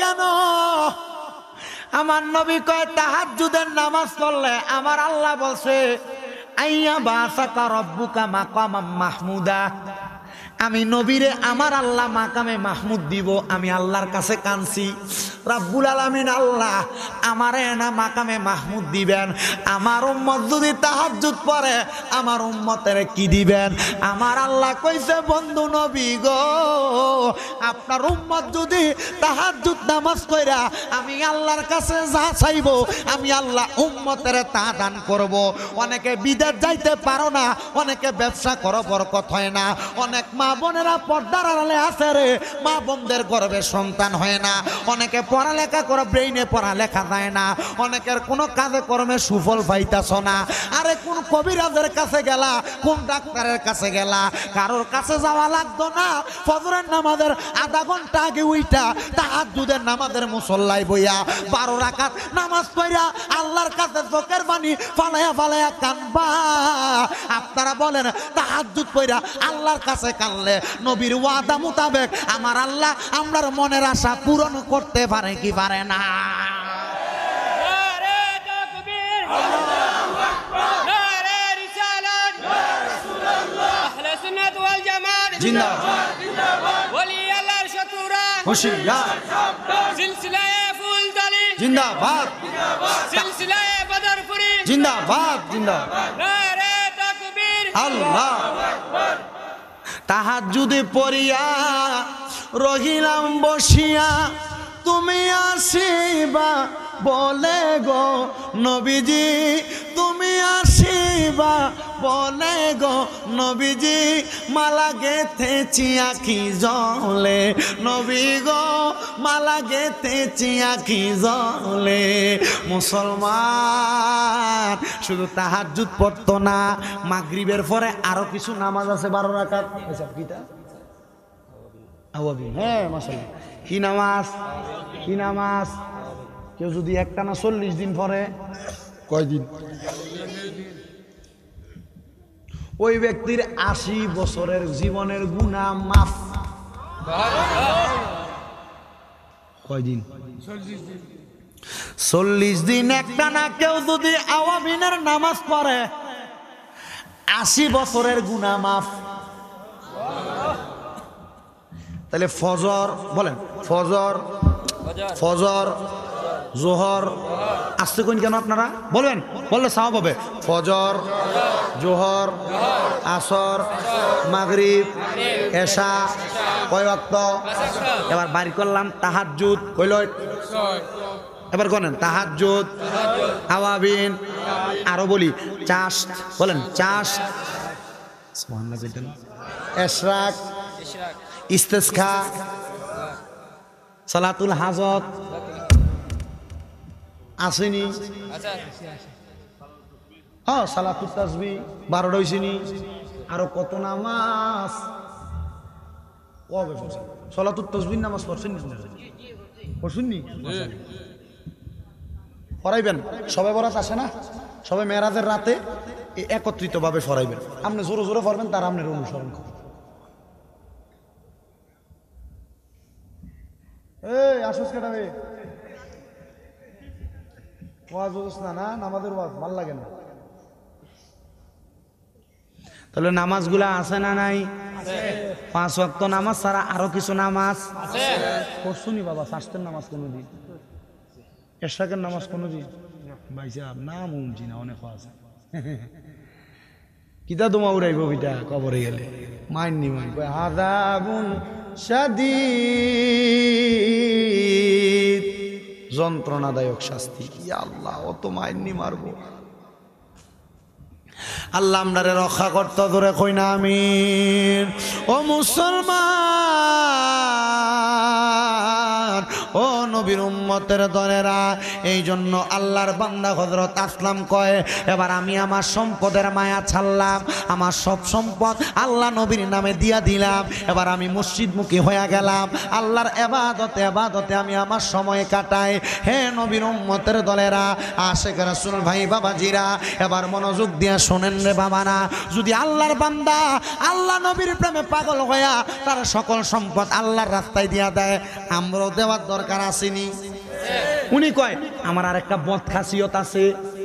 কেন আমার নবী কয় তাহার যুদের নামাজ পড়লে আমার আল্লাহ বলছে أن يبعثك ربك مقاما محمودا আমি নবীরে আমার আল্লাহ মাকামে মাহমুদ দিব আমি আল্লাহর কাছে কানছি রাব্বুল আলমিন আল্লাহ আমার এনা মাকামে মাহমুদ দিবেন আমার উম্মত যদি তাহাজুত পরে আমার উম্মতের কি দিবেন আমার আল্লাহ কইছে বন্ধু নবী গো আপনার উম্মত যদি তাহাজুত নামাজ কইরা আমি আল্লাহর কাছে যা চাইব আমি আল্লাহ উম্মতের তা দান করব অনেকে বিদেশ যাইতে পারো না অনেকে ব্যবসা করো বরকত হয় না অনেক অনেক মা বোনেরা পর্দার আড়ালে আছে রে মা বোনদের গর্বে সন্তান হয় না অনেকে পড়ালেখা করে ব্রেইনে পড়ালেখা যায় না অনেকের কোনো কাজে কর্মে সুফল পাইতাছ না আরে কোন কবিরাজের কাছে গেলা কোন ডাক্তারের কাছে গেলা কারোর কাছে যাওয়া লাগতো না ফজরের নামাজের আধা ঘন্টা আগে উইটা তাহার দুধের নামাজের মুসল্লায় বইয়া বারো রাখাত নামাজ পড়া আল্লাহর কাছে চোখের বাণী ফালায়া ফালায়া কানবা আপনারা বলেন তাহার দুধ পইরা আল্লাহর কাছে মোতাবেক নবীর ওয়াদা মোতাবেক আমার আল্লাহ আমরার মনের আশা পূরণ করতে পারে কি পারে না জিন্দাবাদ জিন্দাবাদ বদরপুরি আকবার তাহার তাহাজুদে পড়িয়া রহিলাম বসিয়া তুমি আসিবা বলে গো নবীজি তুমি আসিবা বলে গো নবীজি মালা গেথেছি আখি জলে নবী গো মালা গেথেছি আখি জলে মুসলমান শুধু তাহার যুদ পড়ত না মাগরীবের পরে আরো কিছু নামাজ আছে বারো রাখার হ্যাঁ মশাল্লাহ কি নামাজ কি নামাজ কেউ যদি একটা না চল্লিশ দিন পরে কয়দিন ওই ব্যক্তির আশি বছরের জীবনের গুণা মাফ কয়দিন চল্লিশ দিন একটা না কেউ যদি আওয়ামিনের নামাজ পড়ে আশি বছরের গুণা মাফ তাহলে ফজর বলেন ফজর ফজর জোহর আসতে কোন কেন আপনারা বলবেন বললে সাহ পাবে ফজর জোহর আসর মাগরিব এশা কয় এবার বাড়ি করলাম জুত কইল এবার গনেন জুত আওয়াবিন আরো বলি চাষ বলেন চাষ এশরাক ইস্তেসখা সালাতুল হাজত আসেনি আচ্ছা। হ্যাঁ সালাতুল তাসবি বারোটা হয়েছেনি আরো কত নামাজ সলাতুল সবাই না সবাই রাতে একত্রিতভাবে আপনি জোরে জোরে ওয়াজ বুঝোস না না নামাজের ওয়াজ ভাল লাগে না তাহলে নামাজগুলা আছে না নাই পাঁচ ওয়াক্ত নামাজ ছাড়া আরো কিছু নামাজ পড়ছুনি বাবা শাস্তের নামাজ দিন এরশাকের নামাজ কোনোদিন ভাই সাহেব নাম উমছি না অনেক আছে কিতা তোমা উড়াইব বিটা কবরে গেলে মাইন নি মাইন হাজাবুন সাদী যন্ত্রণাদায়ক শাস্তি আল্লাহ অত মাইনি মারবো আল্লাহ আমরারে রক্ষা করতে ধরে কই না আমি ও মুসলমান ও নবীর উম্মতের দলেরা এই জন্য আল্লাহর বান্দা হজরত আসলাম কয় এবার আমি আমার সম্পদের মায়া ছাড়লাম আমার সব সম্পদ আল্লাহ নবীর নামে দিয়া দিলাম এবার আমি মসজিদমুখী হয়ে গেলাম আল্লাহর এবাদতে এবাদতে আমি আমার সময় কাটাই হে নবীর উম্মতের দলেরা আশেখ রাসুল ভাই বাবাজিরা এবার মনোযোগ দিয়া শোনেন রে বাবারা যদি আল্লাহর বান্দা আল্লাহ নবীর প্রেমে পাগল হইয়া তার সকল সম্পদ আল্লাহর রাস্তায় দিয়া দেয় আমরাও দেওয়ার দরকার হ্যাঁ। উনি কয় আমার আর একটা বদ খাসিয়ত আছে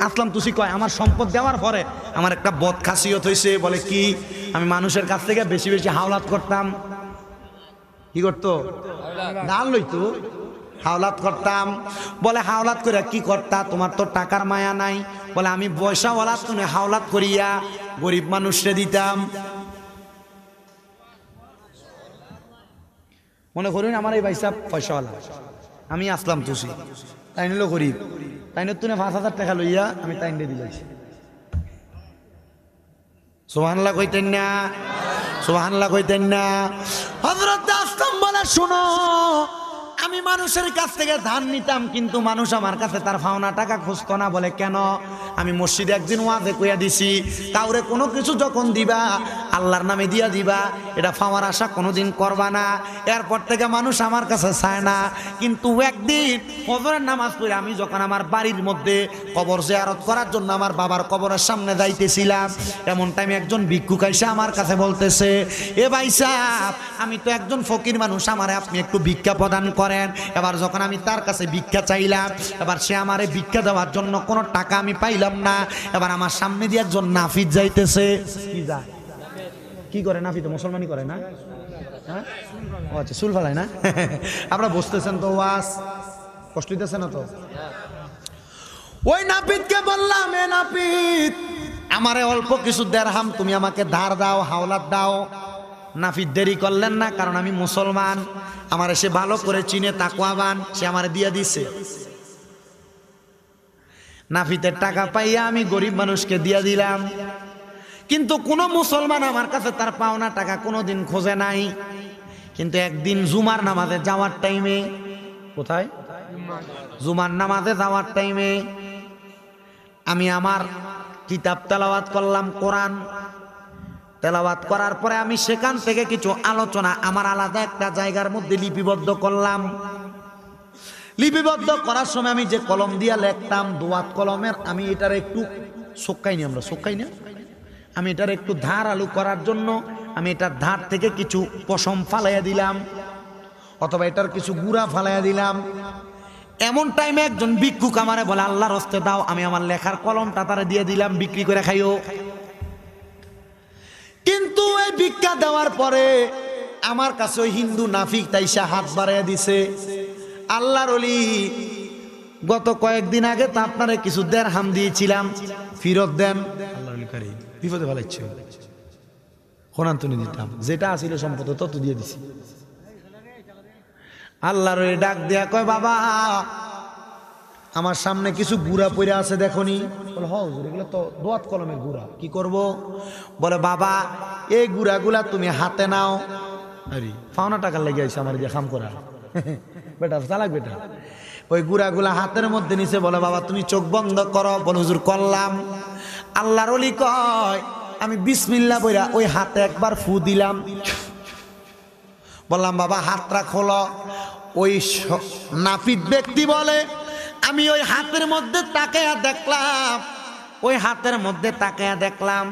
আসলাম তুসি কয় আমার সম্পদ দেওয়ার পরে আমার একটা বদ খাসিয়ত হয়েছে বলে কি আমি মানুষের কাছ থেকে বেশি বেশি হাওলাত করতাম কি করতো ডাল লইতো হাওলাত করতাম বলে হাওলাত করিয়া কি করতা তোমার তো টাকার মায়া নাই বলে আমি পয়সা ওলাত তুমি হাওলাত করিয়া গরিব মানুষরে দিতাম মনে করুন আমার এই ভাইসা পয়সাওয়ালা আমি আসলাম তুষি তাই নিল গরিব তাইনের তুনে পাঁচ হাজার টাকা লইয়া আমি নিয়ে দিলাই সোহানলা কইতেন না সোহানলা কইতেন না হজরত আসলাম বলে আমি মানুষের কাছ থেকে ধান নিতাম কিন্তু মানুষ আমার কাছে তার ফাওনা টাকা খুঁজতো না বলে কেন আমি মসজিদে একদিন ওয়াজে কুয়া দিছি তাওরে কোনো কিছু যখন দিবা আল্লাহর নামে দিয়া দিবা এটা ফাওয়ার আশা কোনোদিন করবা না এরপর থেকে মানুষ আমার কাছে চায় না কিন্তু একদিন কবরের নামাজ পড়ে আমি যখন আমার বাড়ির মধ্যে কবর জেয়ারত করার জন্য আমার বাবার কবরের সামনে যাইতেছিলাম এমন টাইমে একজন ভিক্ষু কাইসে আমার কাছে বলতেছে এ ভাই সাহ আমি তো একজন ফকির মানুষ আমার আপনি একটু ভিক্ষা প্রদান করেন করেন এবার যখন আমি তার কাছে ভিক্ষা চাইলাম এবার সে আমারে ভিক্ষা দেওয়ার জন্য কোনো টাকা আমি পাইলাম না এবার আমার সামনে দিয়ে একজন নাফিজ যাইতেছে কি কি করে নাফি তো মুসলমানি করে না হ্যাঁ? ও আচ্ছা চুল ফালাই না আপনারা বসতেছেন তো ওয়াস কষ্ট দিতেছে না তো ওই নাপিতকে বললাম এ নাপিত আমারে অল্প কিছু দেড়হাম তুমি আমাকে ধার দাও হাওলাত দাও নাফিদ দেরি করলেন না কারণ আমি মুসলমান আমার সে ভালো করে চিনে তাকুয়াবান সে আমার দিয়ে দিছে নাফিতে টাকা পাইয়া আমি গরিব মানুষকে দিয়ে দিলাম কিন্তু কোনো মুসলমান আমার কাছে তার পাওনা টাকা কোনো দিন খোঁজে নাই কিন্তু একদিন জুমার নামাজে যাওয়ার টাইমে কোথায় জুমার নামাজে যাওয়ার টাইমে আমি আমার কিতাব তালাওয়াত করলাম কোরআন তেলাবাত করার পরে আমি সেখান থেকে কিছু আলোচনা আমার আলাদা একটা জায়গার মধ্যে লিপিবদ্ধ করলাম লিপিবদ্ধ করার সময় আমি যে কলম দিয়া লেখতাম দোয়াত কলমের আমি এটার একটু নি আমরা সোক্কাইনি আমি এটার একটু ধার আলু করার জন্য আমি এটার ধার থেকে কিছু পশম ফালাইয়া দিলাম অথবা এটার কিছু গুড়া ফালাইয়া দিলাম এমন টাইমে একজন ভিক্ষুক আমারে বলে আল্লাহর হস্তে দাও আমি আমার লেখার কলমটা তারা দিয়ে দিলাম বিক্রি করে খাইও কিন্তু এই ভিক্ষা দেওয়ার পরে আমার কাছে হিন্দু নাফিক তাইসা হাত বাড়াইয়া দিছে আল্লাহর অলি গত কয়েকদিন আগে তো আপনারে কিছু দেন হাম দিয়েছিলাম ফিরত দেন বিপদে ভালো ইচ্ছে দিতাম যেটা আছিল সম্পদ তত দিয়ে দিছি আল্লাহর ডাক দেয়া কয় বাবা আমার সামনে কিছু গুড়া পড়ে আছে দেখনি বলে হজুর এগুলো তো দোয়াত কলমের গুড়া কি করব। বলে বাবা এই গুড়াগুলা তুমি হাতে নাও আরে পাওনা টাকা লেগে আছে আমার খাম করা বেটা চালাক বেটা ওই গুড়াগুলা হাতের মধ্যে নিচে বলে বাবা তুমি চোখ বন্ধ করো বলে হুজুর করলাম আল্লাহর অলি কয় আমি বিসমিল্লা বইরা ওই হাতে একবার ফু দিলাম বললাম বাবা হাতটা খোলো ওই নাপিত ব্যক্তি বলে আমি ওই হাতের মধ্যে তাকায়া দেখলাম ওই হাতের মধ্যে তাকায়া দেখলাম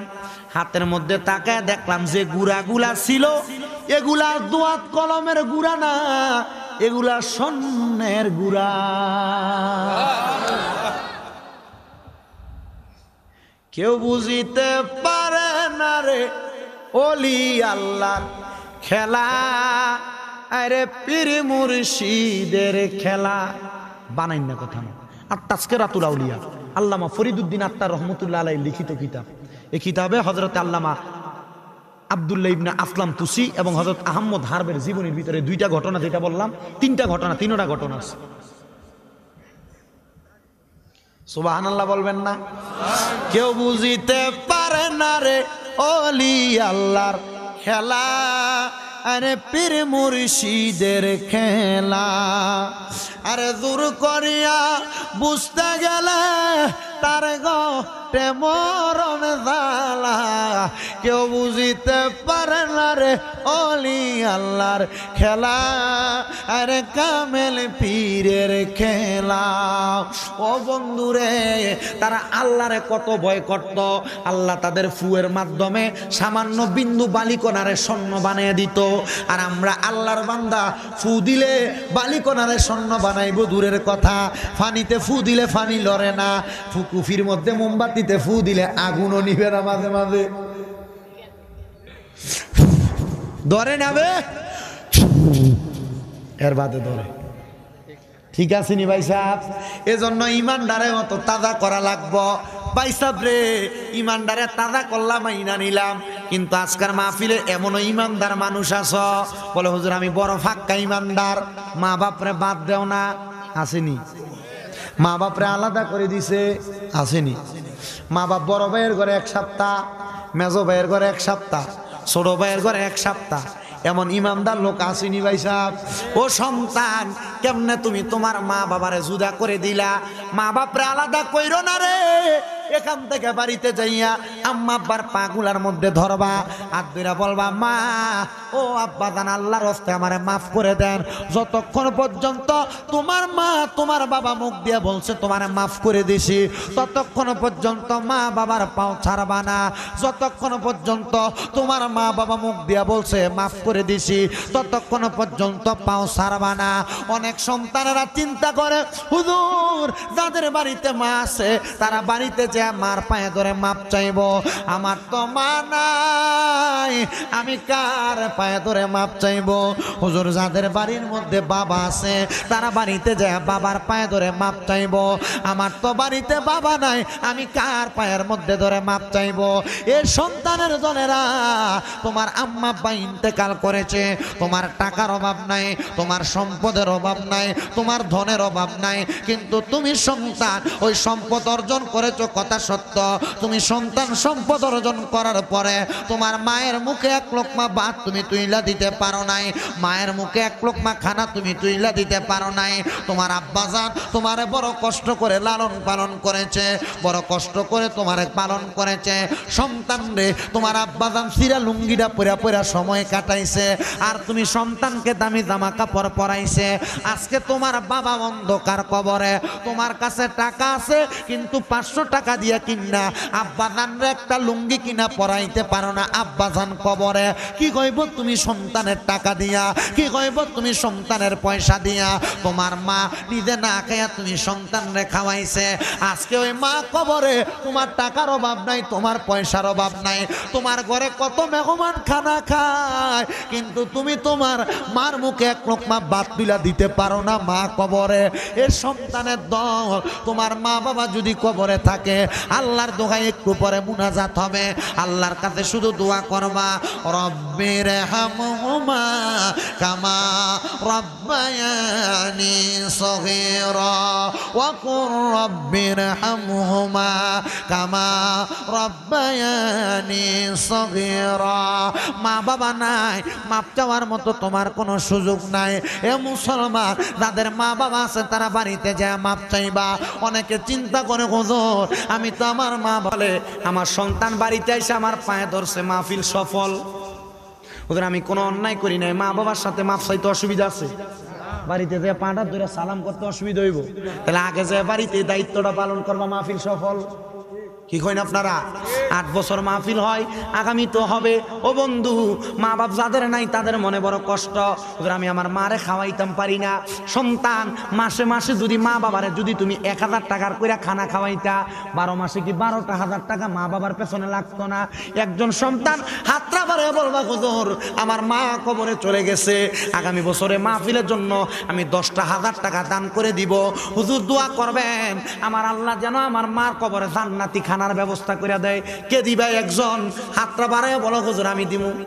হাতের মধ্যে তাকায়া দেখলাম যে গুড়াগুলা ছিল এগুলা দোয়াত কলমের গুড়া না এগুলা স্বর্ণের গুড়া কেউ বুঝিতে পারে না রে অলি আল্লাহ খেলা আরে পীর মুর্শিদের খেলা বানাইন না কথা না আর তাস্কেরাতুল আউলিয়া আল্লামা ফরিদুদ্দিন আত্মার রহমতুল্লা আলাই লিখিত কিতাব এই কিতাবে হজরত আল্লামা আবদুল্লা ইবনা আসলাম তুসি এবং হজরত আহম্মদ হারবের জীবনের ভিতরে দুইটা ঘটনা যেটা বললাম তিনটা ঘটনা তিনোটা ঘটনা আছে সুবাহ আল্লাহ বলবেন না কেউ বুঝিতে পারে না রে অলি আল্লাহর খেলা আরে পীর মুর্শিদের খেলা আরে দূর করিয়া বুঝতে গেলে তার গে মরণ দালা কেউ বুঝিতে পারে না রে অলি আল্লাহর খেলা আরে কামেল পীরের খেলা ও বন্ধুরে তারা আল্লাহরে কত ভয় করত আল্লাহ তাদের ফুয়ের মাধ্যমে সামান্য বিন্দু বালিকোনারে স্বর্ণ বানিয়ে দিত আর আমরা আল্লাহর বান্দা ফু দিলে বালিকোনারে স্বর্ণ বানিয়ে বানাইব দূরের কথা ফানিতে ফু দিলে ফানি লড়ে না ফুকুফির মধ্যে মোমবাতিতে ফু দিলে আগুনও নিবে না মাঝে মাঝে ধরে নেবে এর বাদে ধরে ঠিক আছে নি ভাই সাহেব এজন্য ইমানদারে মতো তাজা করা লাগবো ভাই সাহেব রে ইমানদারে তাজা করলাম আইনা নিলাম কিন্তু আজকার মাহফিলে এমনও ইমানদার মানুষ আস বলে হুজুর আমি বড় ফাক্কা ইমানদার মা বাপরে বাদ দেও না আসেনি মা বাপরে আলাদা করে দিছে আসেনি মা বাপ বড় ভাইয়ের ঘরে এক সপ্তাহ মেজ ভাইয়ের ঘরে এক সপ্তাহ ছোট ভাইয়ের ঘরে এক সপ্তাহ এমন ইমানদার লোক আসেনি ভাই সাহ ও সন্তান কেমনে তুমি তোমার মা বাবারে জুদা করে দিলা মা বাপরে আলাদা কইরো না রে এখান থেকে বাড়িতে যাইয়া আম্মা আব্বার পাগুলার মধ্যে ধরবা আর দুইরা বলবা মা ও আব্বা দান আল্লাহর হস্তে আমারে মাফ করে দেন যতক্ষণ পর্যন্ত তোমার মা তোমার বাবা মুখ দিয়ে বলছে তোমার মাফ করে দিছি ততক্ষণ পর্যন্ত মা বাবার পাও ছাড়বা না যতক্ষণ পর্যন্ত তোমার মা বাবা মুখ দিয়ে বলছে মাফ করে দিছি ততক্ষণ পর্যন্ত পাও ছাড়বা না অনেক সন্তানেরা চিন্তা করে হুজুর যাদের বাড়িতে মা আছে তারা বাড়িতে যে মার পায়ে ধরে মাপ চাইব আমার তো মানাই আমি কার পায়ে ধরে মাপ চাইব হুজুর যাদের বাড়ির মধ্যে বাবা আছে তারা বাড়িতে যায় বাবার পায়ে ধরে মাপ চাইব আমার তো বাড়িতে বাবা নাই আমি কার পায়ের মধ্যে ধরে মাপ চাইব এ সন্তানের জনেরা তোমার আম্মা বা ইন্তেকাল করেছে তোমার টাকার অভাব নাই তোমার সম্পদের অভাব নাই তোমার ধনের অভাব নাই কিন্তু তুমি সন্তান ওই সম্পদ অর্জন করেছো কথা সত্য তুমি সন্তান সম্পদ অর্জন করার পরে তোমার মায়ের মুখে এক লোকমা ভাত তুমি তুইলা দিতে পারো নাই মায়ের মুখে এক লোকমা খানা তুমি তুইলা দিতে পারো নাই তোমার আব্বাজান তোমারে বড় কষ্ট করে লালন পালন করেছে বড় কষ্ট করে তোমারে পালন করেছে সন্তান রে তোমার আব্বাজান সিরা লুঙ্গিটা পরে পরে সময় কাটাইছে আর তুমি সন্তানকে দামি জামা কাপড় পরাইছে আজকে তোমার বাবা অন্ধকার কবরে তোমার কাছে টাকা আছে কিন্তু পাঁচশো টাকা দিয়ে কিনা আব্বা জানরে একটা লুঙ্গি কিনা পরাইতে পারো না আব্বা জান কবরে কি কইব তুমি সন্তানের টাকা দিয়া কি কইব তুমি সন্তানের পয়সা দিয়া তোমার মা নিজে না খেয়া তুমি সন্তানরে খাওয়াইছে আজকে ওই মা কবরে তোমার টাকার অভাব নাই তোমার পয়সার অভাব নাই তোমার ঘরে কত মেহমান খানা খায় কিন্তু তুমি তোমার মার মুখে এক রকমা বাদ তুলা দিতে পারো না মা কবরে এর সন্তানের দল তোমার মা বাবা যদি কবরে থাকে আল্লাহর দোহাই একটু পরে মুনাজাত হবে আল্লাহর কাছে শুধু দোয়া করবা রব্বের হামহুমা কামা রব্বায়ানি সগীরা ওয়াকুর রব্বের হামহুমা কামা রব্বায়ানি সগীরা মা বাবা নাই মাপ চাওয়ার মতো তোমার কোনো সুযোগ নাই এ মুসলমান যাদের মা বাবা আছে তারা বাড়িতে যায় মাপ চাইবা অনেকে চিন্তা করে হুজুর আমি তো আমার মা বলে আমার সন্তান বাড়িতে এসে আমার পায়ে ধরছে মাহফিল সফল ওদের আমি কোনো অন্যায় করি নাই মা বাবার সাথে মাপ চাইতে অসুবিধা আছে বাড়িতে যে পাটা ধরে সালাম করতে অসুবিধা হইব তাহলে আগে যে বাড়িতে দায়িত্বটা পালন করবা মাহফিল সফল কি কইন আপনারা আট বছর মাহফিল হয় আগামী তো হবে ও বন্ধু মা বাপ যাদের নাই তাদের মনে বড় কষ্ট আমি আমার মারে খাওয়াইতাম পারি না সন্তান মাসে মাসে যদি মা বাবারে যদি তুমি এক হাজার টাকার করে খানা খাওয়াইতা বারো মাসে কি বারোটা হাজার টাকা মা বাবার পেছনে লাগতো না একজন সন্তান হাতরা বারে বলবা গজর আমার মা কবরে চলে গেছে আগামী বছরে মাহফিলের জন্য আমি দশটা হাজার টাকা দান করে দিব হুজুর দোয়া করবেন আমার আল্লাহ যেন আমার মার কবরে জান্নাতি খান খানার ব্যবস্থা করে দেয় কে দিবা একজন হাতটা বাড়ায় বলো হুজুর আমি দিব